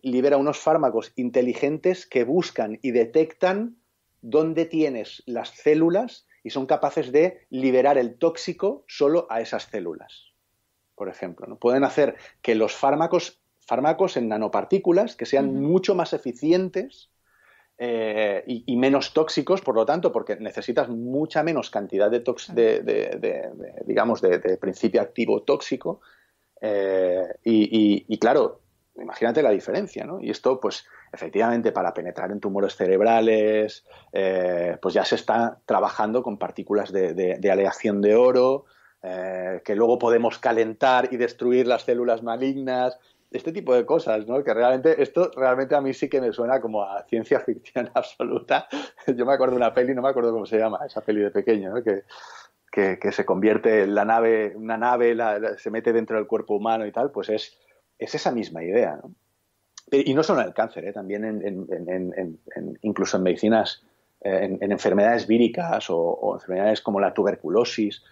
libera unos fármacos inteligentes que buscan y detectan dónde tienes las células y son capaces de liberar el tóxico solo a esas células. Por ejemplo, ¿no? pueden hacer que los fármacos, fármacos en nanopartículas, que sean mucho más eficientes eh, y, menos tóxicos, por lo tanto, porque necesitas mucha menos cantidad de, digamos, de, principio activo tóxico. Eh, y, claro, Imagínate la diferencia, ¿no? Y esto, pues, efectivamente, para penetrar en tumores cerebrales, eh, pues ya se está trabajando con partículas de, aleación de oro, eh, que luego podemos calentar y destruir las células malignas, este tipo de cosas, ¿no? Que realmente, esto realmente a mí sí que me suena como a ciencia <laughs> ficción absoluta. Yo me acuerdo de una peli, no me acuerdo cómo se llama, esa peli de pequeño, ¿no? Que, que, se convierte en la nave, una nave se mete dentro del cuerpo humano y tal, pues es es esa misma idea. Y no solo en el cáncer, ¿eh? también incluso en medicinas, eh, en, enfermedades víricas o, enfermedades como la tuberculosis.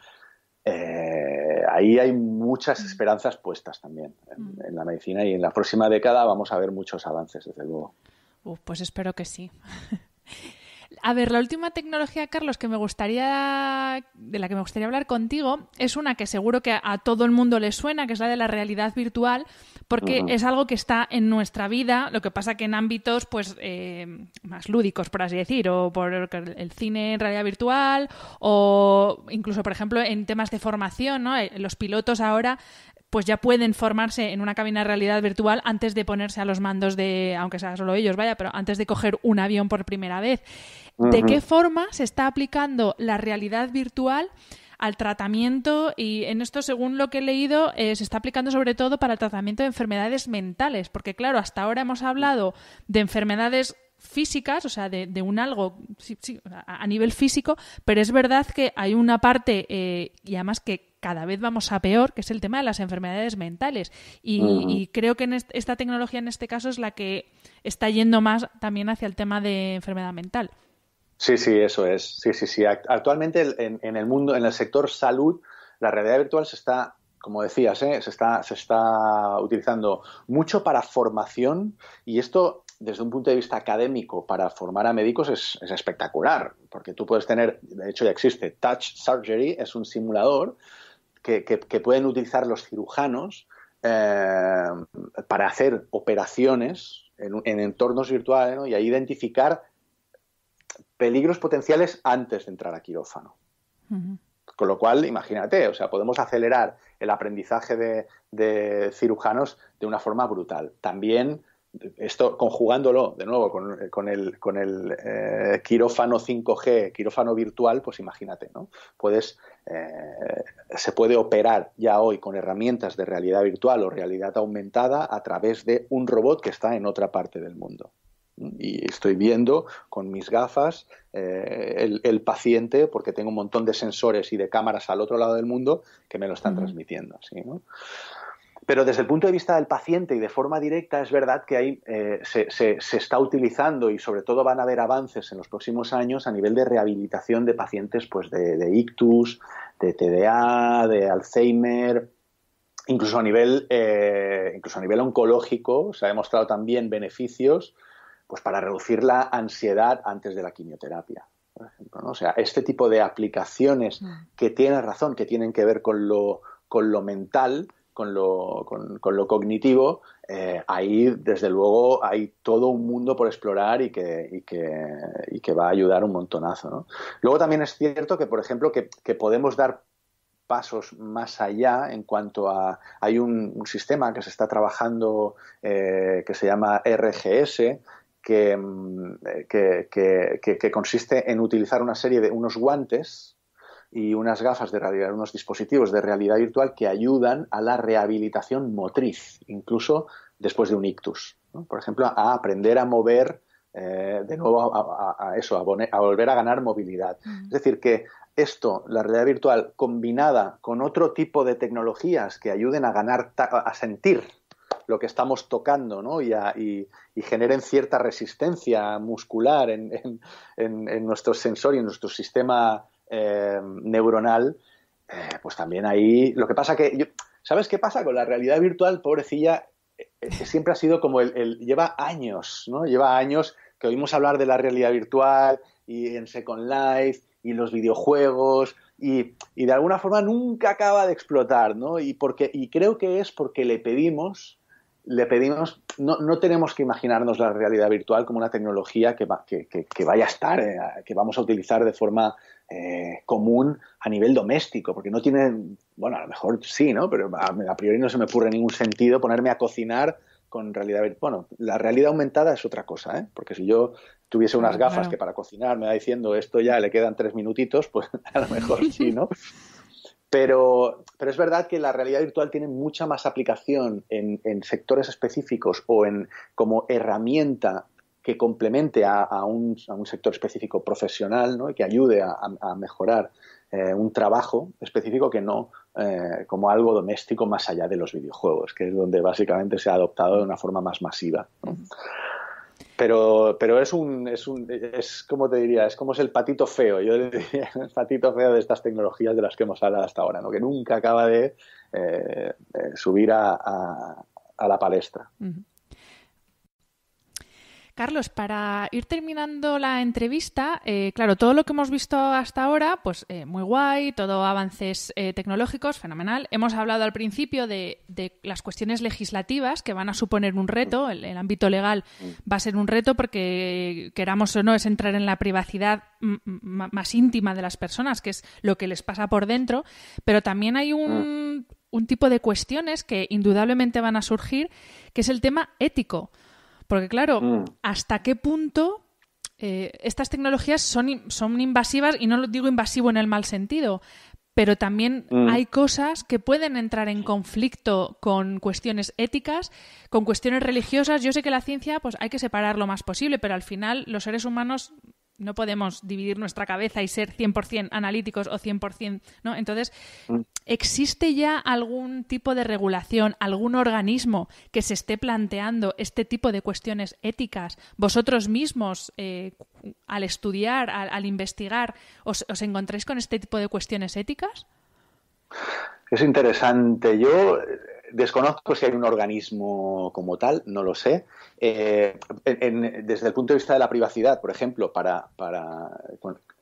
Eh, ahí hay muchas mm. esperanzas puestas también mm. en, la medicina y en la próxima década vamos a ver muchos avances, desde luego. pues espero que sí. <laughs> A ver, la última tecnología, Carlos, que me gustaría de la que me gustaría hablar contigo es una que seguro que a todo el mundo le suena, que es la de la realidad virtual, porque es algo que está en nuestra vida. Lo que pasa que en ámbitos, pues, eh, más lúdicos, por así decir, o por el cine en realidad virtual, o incluso, por ejemplo, en temas de formación, ¿no? Eh, los pilotos ahora pues ya pueden formarse en una cabina de realidad virtual antes de ponerse a los mandos de, aunque sea solo ellos, vaya, pero antes de coger un avión por primera vez. ¿De qué forma se está aplicando la realidad virtual? al tratamiento y en esto, según lo que he leído, eh, se está aplicando sobre todo para el tratamiento de enfermedades mentales, porque claro, hasta ahora hemos hablado de enfermedades físicas, o sea, de, un algo a, nivel físico, pero es verdad que hay una parte, eh, y además que cada vez vamos a peor, que es el tema de las enfermedades mentales. Y, creo que en esta tecnología en este caso es la que está yendo más también hacia el tema de enfermedad mental. Sí, sí, eso es. Sí, sí, sí. Actualmente en, el mundo, en el sector salud, la realidad virtual se está, como decías, ¿eh? se, está, se está utilizando mucho para formación y esto desde un punto de vista académico para formar a médicos es, espectacular, porque tú puedes tener, de hecho ya existe, Touch Surgery es un simulador que, pueden utilizar los cirujanos eh, para hacer operaciones en, entornos virtuales y ahí identificar peligros potenciales antes de entrar a quirófano. Con lo cual, imagínate, o sea, podemos acelerar el aprendizaje de, de cirujanos de una forma brutal. También esto conjugándolo de nuevo con, eh, el, eh, quirófano 5G, quirófano virtual, pues imagínate, ¿no? Puedes, eh, se puede operar ya hoy con herramientas de realidad virtual o realidad aumentada a través de un robot que está en otra parte del mundo. Y estoy viendo con mis gafas el, paciente, porque tengo un montón de sensores y de cámaras al otro lado del mundo que me lo están transmitiendo. ¿sí, no? Pero desde el punto de vista del paciente y de forma directa, es verdad que ahí eh, se, está utilizando y sobre todo van a haber avances en los próximos años a nivel de rehabilitación de pacientes pues, de, ictus, de TDA, de Alzheimer, incluso a nivel, eh, incluso a nivel oncológico. Se ha demostrado también beneficios pues, para reducir la ansiedad antes de la quimioterapia. Por ejemplo, ¿no? O sea, este tipo de aplicaciones mm. que tiene razón, que tienen que ver con lo, con lo mental, con lo, cognitivo, eh, ahí desde luego hay todo un mundo por explorar y que, que, va a ayudar un montonazo. Luego también es cierto que, por ejemplo, que, podemos dar pasos más allá en cuanto a hay un, sistema que se está trabajando eh, que se llama RGS mm, eh, que, que, que, consiste en utilizar una serie de unos guantes y unas gafas de realidad, unos dispositivos de realidad virtual que ayudan a la rehabilitación motriz, incluso después de un ictus. Por ejemplo, a aprender a mover eh, de nuevo a, eso, a, volver a ganar movilidad. Es decir, que esto, la realidad virtual, combinada con otro tipo de tecnologías que ayuden a ganar, a sentir lo que estamos tocando ¿no? y, y, generen cierta resistencia muscular en, en nuestro sensor y en nuestro sistema eh, neuronal, eh, pues también ahí. Lo que pasa que. ¿Sabes qué pasa? Con la realidad virtual, pobrecilla, eh, siempre ha sido como el, lleva años, ¿no? Lleva años que oímos hablar de la realidad virtual y en Second Life y los videojuegos y, de alguna forma nunca acaba de explotar, ¿no? Y y creo que es porque le pedimos le pedimos no, tenemos que imaginarnos la realidad virtual como una tecnología que, que, vaya a estar que vamos a utilizar de forma eh, común a nivel doméstico, porque no tienen, bueno, a lo mejor sí, ¿no? Pero a, priori no se me ocurre ningún sentido ponerme a cocinar con realidad Bueno, la realidad aumentada es otra cosa, ¿eh? porque si yo tuviese unas gafas que para cocinar me va diciendo esto ya le quedan tres minutitos, <laughs> pues a lo mejor sí, ¿no? <laughs> Pero, pero es verdad que la realidad virtual tiene mucha más aplicación en, en sectores específicos o en, como herramienta que complemente a, un, sector específico profesional y que ayude a, mejorar eh, un trabajo específico que no eh, como algo doméstico más allá de los videojuegos, que es donde básicamente se ha adoptado de una forma más masiva. Pero, pero es un, es como te diría, es como es el patito feo, yo diría, <laughs> el patito feo de estas tecnologías de las que hemos hablado hasta ahora, que nunca acaba de eh, subir a, la palestra. Carlos, para ir terminando la entrevista, eh, claro, todo lo que hemos visto hasta ahora, pues eh, muy guay, todo avances eh, tecnológicos, fenomenal. Hemos hablado al principio de, las cuestiones legislativas que van a suponer un reto, el, el, ámbito legal va a ser un reto porque, queramos o no, es entrar en la privacidad más íntima de las personas, que es lo que les pasa por dentro, pero también hay un, mm. un tipo de cuestiones que indudablemente van a surgir, que es el tema ético. Porque claro, mm. ¿hasta qué punto eh, estas tecnologías son, son invasivas? Y no lo digo invasivo en el mal sentido, pero también mm. hay cosas que pueden entrar en conflicto con cuestiones éticas, con cuestiones religiosas. Yo sé que la ciencia, pues hay que separar lo más posible, pero al final los seres humanos no podemos dividir nuestra cabeza y ser 100% analíticos o 100%, ¿no? Entonces, mm. ¿existe ya algún tipo de regulación, algún organismo que se esté planteando este tipo de cuestiones éticas? ¿Vosotros mismos, eh, al estudiar, al, investigar, os, os, encontráis con este tipo de cuestiones éticas? Es interesante. Yo desconozco si hay un organismo como tal, no lo sé. Eh, desde el punto de vista de la privacidad, por ejemplo, para,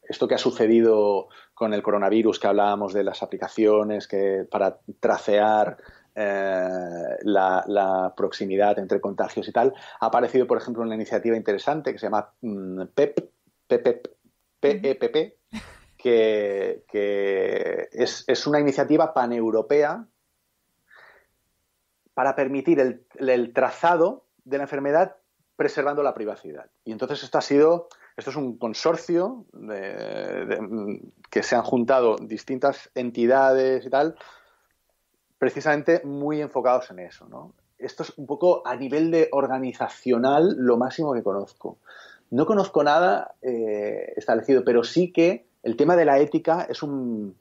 esto que ha sucedido con el coronavirus, que hablábamos de las aplicaciones que para tracear eh, la, proximidad entre contagios y tal, ha aparecido, por ejemplo, una iniciativa interesante que se llama mm, PEP, PEPP, e que, es, es una iniciativa paneuropea para permitir el, trazado de la enfermedad preservando la privacidad. Y entonces esto ha sido, esto es un consorcio que se han juntado distintas entidades y tal, precisamente muy enfocados en eso. ¿no? Esto es un poco a nivel de organizacional lo máximo que conozco. No conozco nada eh, establecido, pero sí que el tema de la ética es un,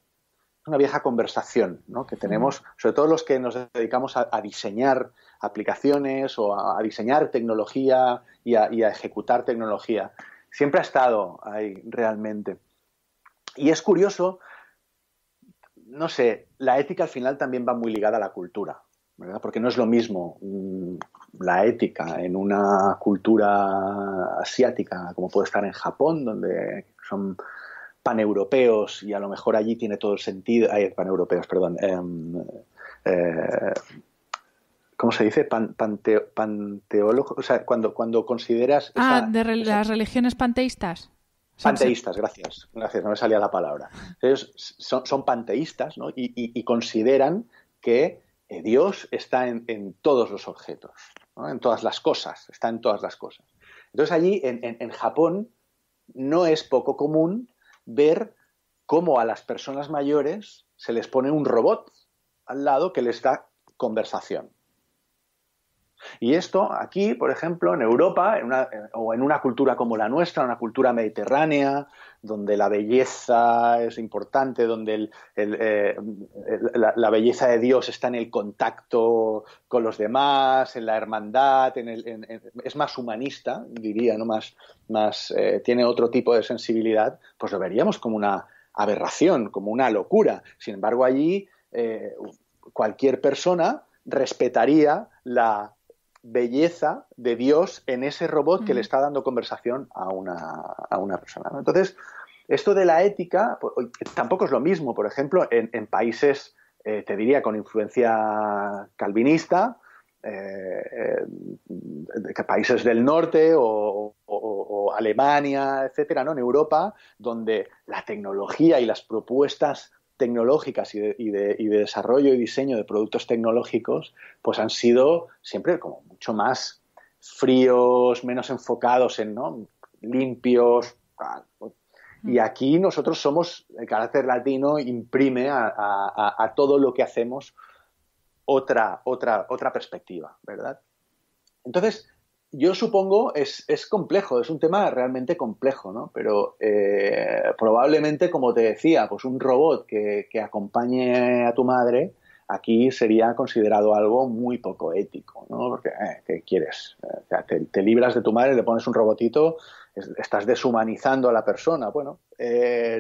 una vieja conversación que tenemos, sobre todo los que nos dedicamos a, diseñar aplicaciones o a, diseñar tecnología y a, ejecutar tecnología. Siempre ha estado ahí realmente. Y es curioso, no sé, la ética al final también va muy ligada a la cultura, ¿verdad? Porque no es lo mismo mm, la ética en una cultura asiática como puede estar en Japón, donde son paneuropeos, y a lo mejor allí tiene todo el sentido, paneuropeos, perdón, em, eh, ¿cómo se dice? Pan, panteólogo, o sea, cuando, cuando consideras... ah, de las religiones panteístas. Panteístas, gracias, gracias, no me salía la palabra. Ellos son, panteístas ¿no? y, consideran que eh, Dios está en, todos los objetos, en todas las cosas, está en todas las cosas. Entonces allí en Japón no es poco común ver cómo a las personas mayores se les pone un robot al lado que les da conversación. Y esto aquí, por ejemplo, en Europa en una, eh, o en una cultura como la nuestra, una cultura mediterránea, donde la belleza es importante, donde eh, la, belleza de Dios está en el contacto con los demás, en la hermandad, es más humanista, diría, no más, más eh, tiene otro tipo de sensibilidad, pues lo veríamos como una aberración, como una locura. Sin embargo, allí cualquier persona respetaría la belleza de Dios en ese robot que le está dando conversación a una, persona. Entonces, esto de la ética pues, tampoco es lo mismo, por ejemplo, en, países, eh, te diría, con influencia calvinista, eh, eh, países del norte o, o, Alemania, etcétera, ¿no? En Europa, donde la tecnología y las propuestas tecnológicas y de, desarrollo y diseño de productos tecnológicos, pues han sido siempre como mucho más fríos, menos enfocados en limpios. Y mm. aquí nosotros somos, el carácter latino imprime a, todo lo que hacemos otra, otra, otra perspectiva, ¿verdad? Entonces, yo supongo, es, es complejo, es un tema realmente complejo, ¿no? Pero eh, probablemente, como te decía, pues un robot que, que, acompañe a tu madre aquí sería considerado algo muy poco ético, ¿no? Porque, eh, ¿qué quieres? Eh, te, libras de tu madre, le pones un robotito, estás deshumanizando a la persona, bueno,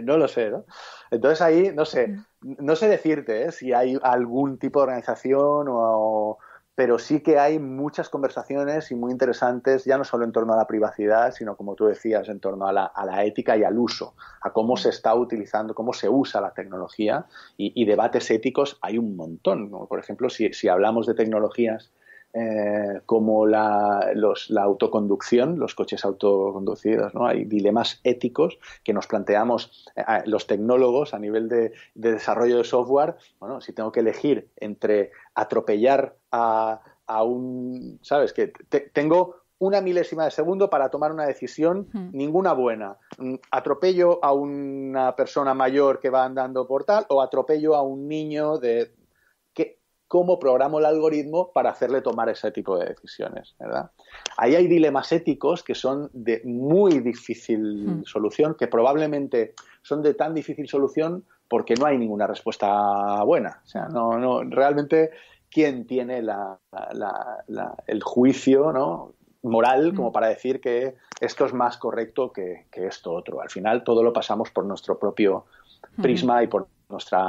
no lo sé, ¿no? Entonces ahí, no sé, mm. no sé decirte si hay algún tipo de organización o pero sí que hay muchas conversaciones y muy interesantes, ya no solo en torno a la privacidad, sino como tú decías, en torno a la, ética y al uso, a cómo se está utilizando, cómo se usa la tecnología y, debates éticos hay un montón. Por ejemplo, si, si hablamos de tecnologías eh, como la, la, autoconducción, los coches autoconducidos. ¿no? Hay dilemas éticos que nos planteamos eh, los tecnólogos a nivel de, desarrollo de software. Bueno, si tengo que elegir entre atropellar a, un... ¿Sabes? Que tengo una milésima de segundo para tomar una decisión, ninguna buena. Mm, atropello a una persona mayor que va andando por tal o atropello a un niño de cómo programo el algoritmo para hacerle tomar ese tipo de decisiones, Ahí hay dilemas éticos que son de muy difícil hmm. solución, que probablemente son de tan difícil solución porque no hay ninguna respuesta buena. O sea, no, realmente quién tiene el juicio moral hmm. como para decir que esto es más correcto que esto otro. Al final todo lo pasamos por nuestro propio hmm. prisma y por nuestra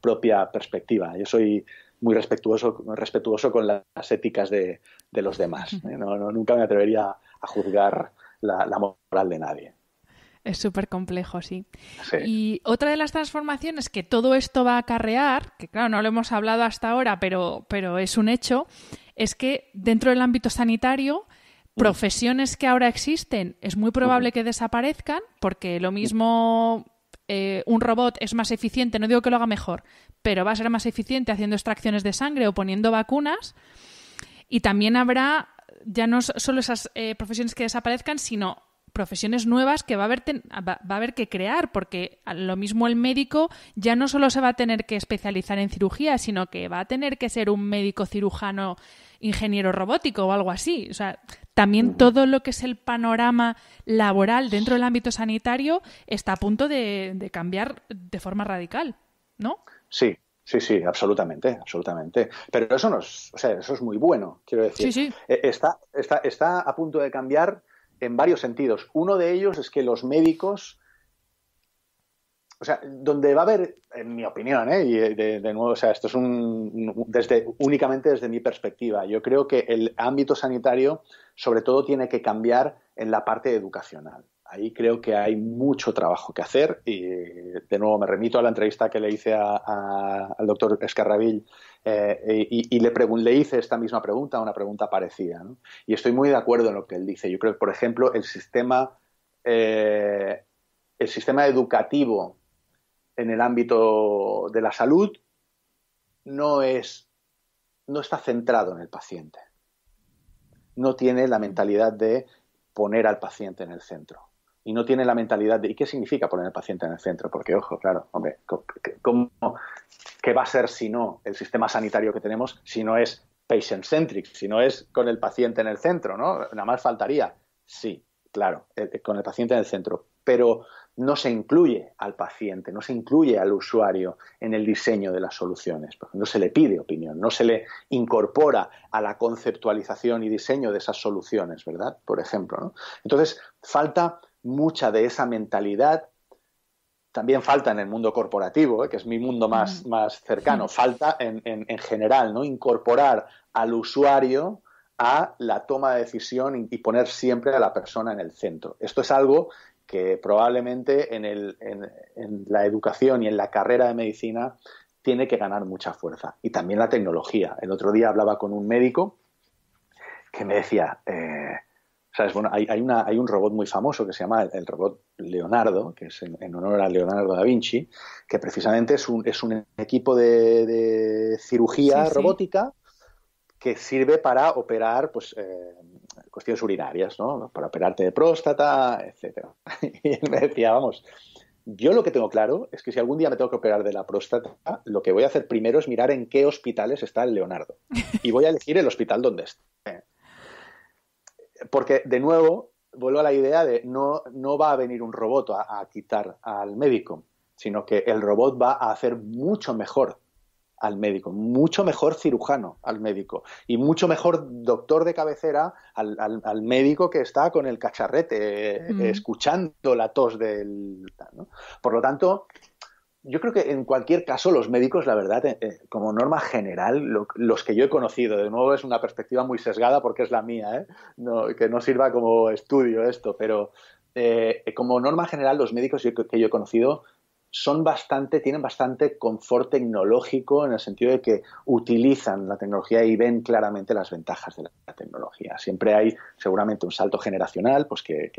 propia perspectiva. Yo soy muy respetuoso, respetuoso con las éticas de, los demás. ¿eh? No, nunca me atrevería a juzgar la, moral de nadie. Es súper complejo, sí. Y otra de las transformaciones que todo esto va a acarrear, que claro, no lo hemos hablado hasta ahora, pero, pero es un hecho, es que dentro del ámbito sanitario, mm. profesiones que ahora existen es muy probable que desaparezcan, porque lo mismo eh, un robot es más eficiente, no digo que lo haga mejor, pero va a ser más eficiente haciendo extracciones de sangre o poniendo vacunas. Y también habrá ya no solo esas eh, profesiones que desaparezcan, sino profesiones nuevas que va a, haber va, a haber que crear, porque lo mismo el médico ya no solo se va a tener que especializar en cirugía, sino que va a tener que ser un médico cirujano ingeniero robótico o algo así. O sea, también todo lo que es el panorama laboral dentro del ámbito sanitario está a punto de, de cambiar de forma radical, ¿no? Sí, sí, sí, absolutamente, absolutamente. Pero eso no es, o sea, eso es muy bueno, quiero decir. Eh, está, a punto de cambiar en varios sentidos. Uno de ellos es que los médicos o sea, donde va a haber, en mi opinión, eh, y de, de, nuevo, o sea, esto es un, desde, únicamente desde mi perspectiva, yo creo que el ámbito sanitario sobre todo tiene que cambiar en la parte educacional ahí creo que hay mucho trabajo que hacer. Y de nuevo me remito a la entrevista que le hice al doctor Escarravil eh, y, le, hice esta misma pregunta, una pregunta parecida. Y estoy muy de acuerdo en lo que él dice. Yo creo que, por ejemplo, el sistema, eh, educativo en el ámbito de la salud no está centrado en el paciente. No tiene la mentalidad de poner al paciente en el centro y no tiene la mentalidad de ¿y qué significa poner al paciente en el centro? Porque, ojo, claro, hombre, ¿cómo, ¿qué va a ser si no el sistema sanitario que tenemos, si no es patient-centric, si no es con el paciente en el centro, ¿no? Nada más faltaría. Sí, claro, eh, eh, con el paciente en el centro, pero no se incluye al paciente, no se incluye al usuario en el diseño de las soluciones, porque no se le pide opinión, no se le incorpora a la conceptualización y diseño de esas soluciones, ¿verdad? Por ejemplo, ¿no? Entonces, falta mucha de esa mentalidad también falta en el mundo corporativo, ¿eh? que es mi mundo más, más cercano, falta en, general, ¿no? Incorporar al usuario a la toma de decisión y poner siempre a la persona en el centro. Esto es algo que probablemente en, la educación y en la carrera de medicina tiene que ganar mucha fuerza. Y también la tecnología. El otro día hablaba con un médico que me decía, eh, ¿Sabes? Bueno, hay, una, hay, un robot muy famoso que se llama el, robot Leonardo, que es en, honor a Leonardo da Vinci, que precisamente es un, equipo de, cirugía robótica que sirve para operar pues, eh, cuestiones urinarias, ¿no? para operarte de próstata, etcétera. <laughs> Y me decía, vamos, yo lo que tengo claro es que si algún día me tengo que operar de la próstata, lo que voy a hacer primero es mirar en qué hospitales está el Leonardo. Y voy a elegir el hospital donde esté porque de nuevo vuelvo a la idea de no, no va a venir un robot a, quitar al médico, sino que el robot va a hacer mucho mejor al médico, mucho mejor cirujano al médico y mucho mejor doctor de cabecera al, médico que está con el cacharrete eh, escuchando la tos del... Por lo tanto, yo creo que en cualquier caso los médicos, la verdad, eh, eh, como norma general, los que yo he conocido, de nuevo es una perspectiva muy sesgada porque es la mía, ¿eh? que no sirva como estudio esto, pero como norma general los médicos que yo he conocido son bastante, tienen bastante confort tecnológico en el sentido de que utilizan la tecnología y ven claramente las ventajas de la tecnología. Siempre hay seguramente un salto generacional, pues que,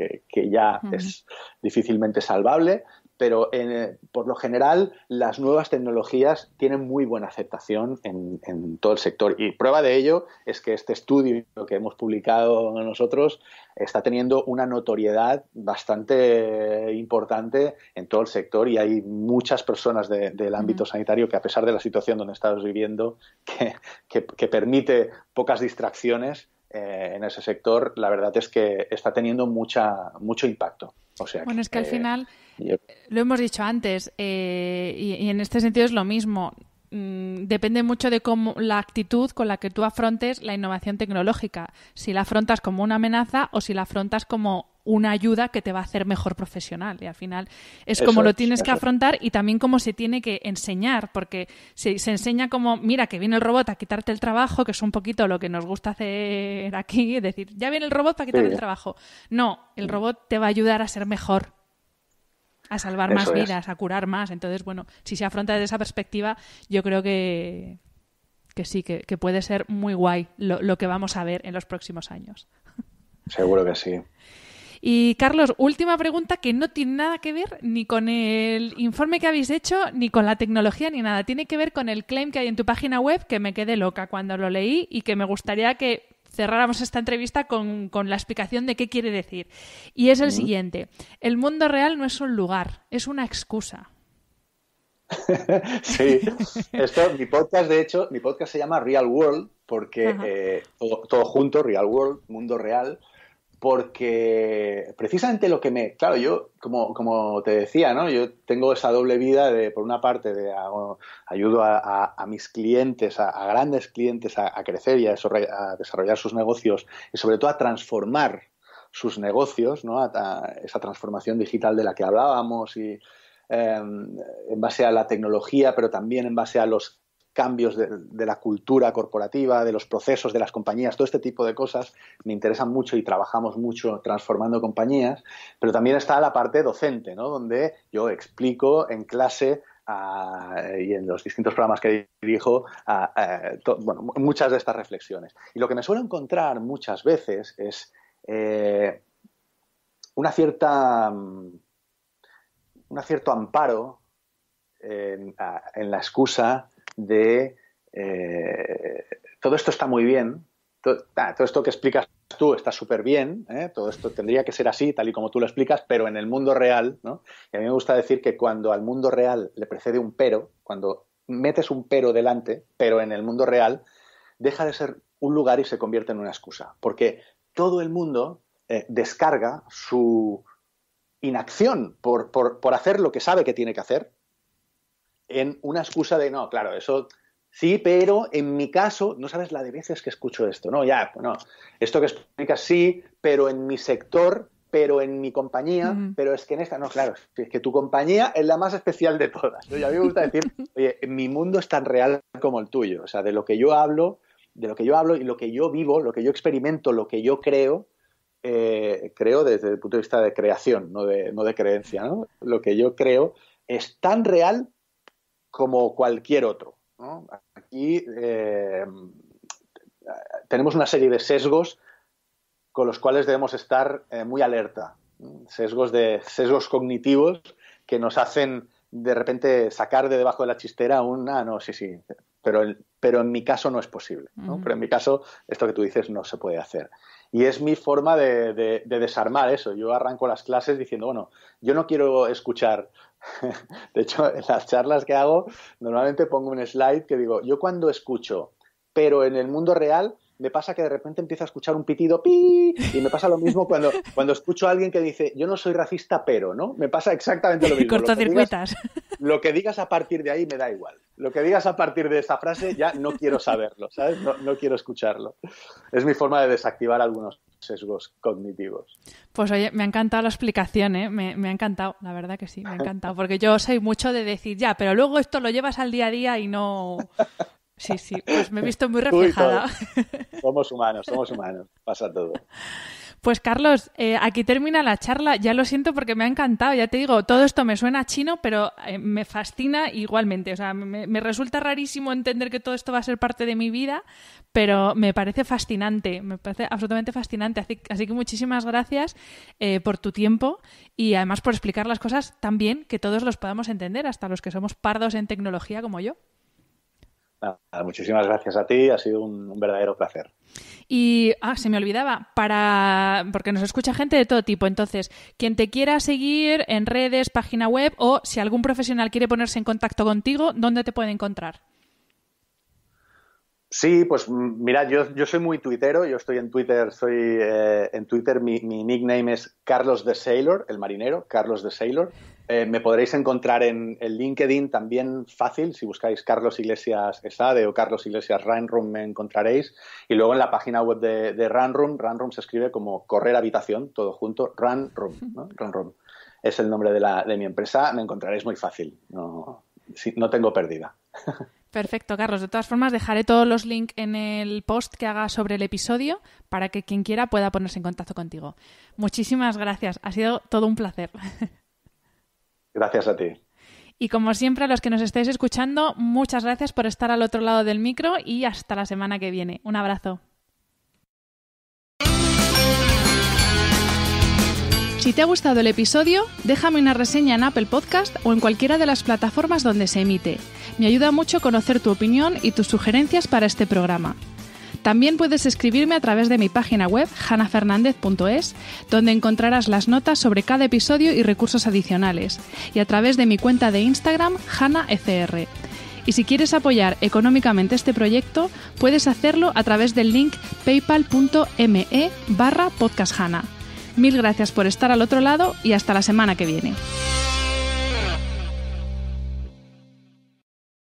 ya es difícilmente salvable, pero eh, por lo general las nuevas tecnologías tienen muy buena aceptación en, todo el sector y prueba de ello es que este estudio que hemos publicado nosotros está teniendo una notoriedad bastante importante en todo el sector y hay muchas personas del ámbito sanitario que a pesar de la situación donde estamos viviendo <laughs> que, permite pocas distracciones eh, en ese sector la verdad es que está teniendo mucha, mucho impacto. O sea bueno, es que al final lo hemos dicho antes eh, y, en este sentido es lo mismo mm, depende mucho de cómo la actitud con la que tú afrontes la innovación tecnológica, si la afrontas como una amenaza o si la afrontas como una ayuda que te va a hacer mejor profesional. Y al final es como lo tienes que afrontar y también como se tiene que enseñar, porque se, se enseña como, mira, que viene el robot a quitarte el trabajo, que es un poquito lo que nos gusta hacer aquí, es decir, ya viene el robot para quitarte el trabajo. No, el robot te va a ayudar a ser mejor a salvar más vidas, a curar más. Entonces, bueno, si se afronta desde esa perspectiva, yo creo que, sí, que, puede ser muy guay lo, lo, que vamos a ver en los próximos años. Seguro que sí. Y Carlos, última pregunta que no tiene nada que ver ni con el informe que habéis hecho, ni con la tecnología, ni nada. Tiene que ver con el claim que hay en tu página web que me quedé loca cuando lo leí y que me gustaría que cerráramos esta entrevista con, la explicación de qué quiere decir. Y es el siguiente, el mundo real no es un lugar, es una excusa. <laughs> sí, esto, mi podcast, de hecho, mi podcast se llama Real World, porque eh, todo, todo, junto, Real World, mundo real, porque precisamente lo que me... Claro, yo, como, te decía, ¿no? Yo tengo esa doble vida de, por una parte, de ah, ayudo a, mis clientes, a, grandes clientes, a, crecer y a, desarrollar sus negocios y sobre todo a transformar sus negocios, ¿no? esa transformación digital de la que hablábamos y em, en base a la tecnología, pero también en base a los cambios de, la cultura corporativa, de los procesos de las compañías, todo este tipo de cosas me interesan mucho y trabajamos mucho transformando compañías, pero también está la parte docente, ¿no? donde yo explico en clase y en los distintos programas que dirijo muchas de estas reflexiones. Y lo que me suelo encontrar muchas veces es eh, una cierta, mm, un cierto amparo en la excusa de eh, todo esto está muy bien, todo, esto que explicas tú está súper bien, eh, todo esto tendría que ser así, tal y como tú lo explicas, pero en el mundo real, ¿no? Y a mí me gusta decir que cuando al mundo real le precede un pero, cuando metes un pero delante, pero en el mundo real, deja de ser un lugar y se convierte en una excusa, porque todo el mundo eh, descarga su inacción por hacer lo que sabe que tiene que hacer en una excusa de, no, claro, eso sí, pero en mi caso, no sabes la de veces que escucho esto, no, ya, no, esto que explicas sí, pero en mi sector, pero en mi compañía, pero es que en esta, no, claro, es que tu compañía es la más especial de todas. ¿no? Y a mí me gusta decir, <laughs> oye, mi mundo es tan real como el tuyo, o sea, de lo que yo hablo, de lo que yo hablo y lo que yo vivo, lo que yo experimento, lo que yo creo, eh, creo desde el punto de vista de creación, no de, no de creencia, ¿no? Lo que yo creo es tan real como cualquier otro. Aquí eh, tenemos una serie de sesgos con los cuales debemos estar eh, muy alerta. Sesgos, de, sesgos cognitivos que nos hacen de repente sacar de debajo de la chistera un, ah, no, sí, sí, pero, en mi caso no es posible. Pero en mi caso, esto que tú dices no se puede hacer. Y es mi forma de, desarmar eso. Yo arranco las clases diciendo, bueno, yo no quiero escuchar <laughs> de hecho, en las charlas que hago, normalmente pongo un slide que digo, yo cuando escucho, pero en el mundo real, me pasa que de repente empiezo a escuchar un pitido pi y me pasa lo mismo cuando, cuando escucho a alguien que dice yo no soy racista pero, ¿no? Me pasa exactamente lo mismo. Cortocircuitas. Lo, que digas a partir de ahí me da igual. Lo que digas a partir de esa frase ya no quiero saberlo, ¿sabes? No, quiero escucharlo. Es mi forma de desactivar algunos sesgos cognitivos. Pues oye, me ha encantado la explicación, ¿eh? me, me, ha encantado, la verdad que sí, me ha encantado, porque yo soy mucho de decir ya, pero luego esto lo llevas al día a día y no, Sí, sí, pues me he visto muy reflejada. somos humanos, somos humanos, pasa todo. Pues Carlos, eh, aquí termina la charla. Ya lo siento porque me ha encantado. Ya te digo, todo esto me suena chino, pero eh, me fascina igualmente. O sea, me, resulta rarísimo entender que todo esto va a ser parte de mi vida, pero me parece fascinante. Me parece absolutamente fascinante. Así, que muchísimas gracias eh, por tu tiempo y además por explicar las cosas tan bien que todos los podamos entender, hasta los que somos pardos en tecnología como yo muchísimas gracias a ti, ha sido un, verdadero placer. Y ah, se me olvidaba, para porque nos escucha gente de todo tipo. Entonces, quien te quiera seguir en redes, página web o si algún profesional quiere ponerse en contacto contigo, ¿dónde te puede encontrar? Sí, pues mira, yo, soy muy tuitero, yo estoy en Twitter, soy eh, en Twitter, mi, mi, nickname es Carlos de Sailor, el marinero, Carlos de Sailor. Eh, me podréis encontrar en, el LinkedIn también fácil, si buscáis Carlos Iglesias Sade o Carlos Iglesias Runroom me encontraréis. Y luego en la página web de, de Runroom, Runroom se escribe como correr habitación, todo junto, Runroom, ¿no? Es el nombre de, mi empresa, me encontraréis muy fácil, no, no tengo perdida. Perfecto, Carlos. De todas formas, dejaré todos los links en el post que haga sobre el episodio para que quien quiera pueda ponerse en contacto contigo. Muchísimas gracias. Ha sido todo un placer. Gracias a ti. Y como siempre, a los que nos estéis escuchando, muchas gracias por estar al otro lado del micro y hasta la semana que viene. Un abrazo. Si te ha gustado el episodio, déjame una reseña en Apple Podcast o en cualquiera de las plataformas donde se emite. Me ayuda mucho conocer tu opinión y tus sugerencias para este programa. También puedes escribirme a través de mi página web hanafernandez.es, donde encontrarás las notas sobre cada episodio y recursos adicionales, y a través de mi cuenta de Instagram hanaecr. Y si quieres apoyar económicamente este proyecto, puedes hacerlo a través del link paypal.me barra podcasthana. Mil gracias por estar al otro lado y hasta la semana que viene.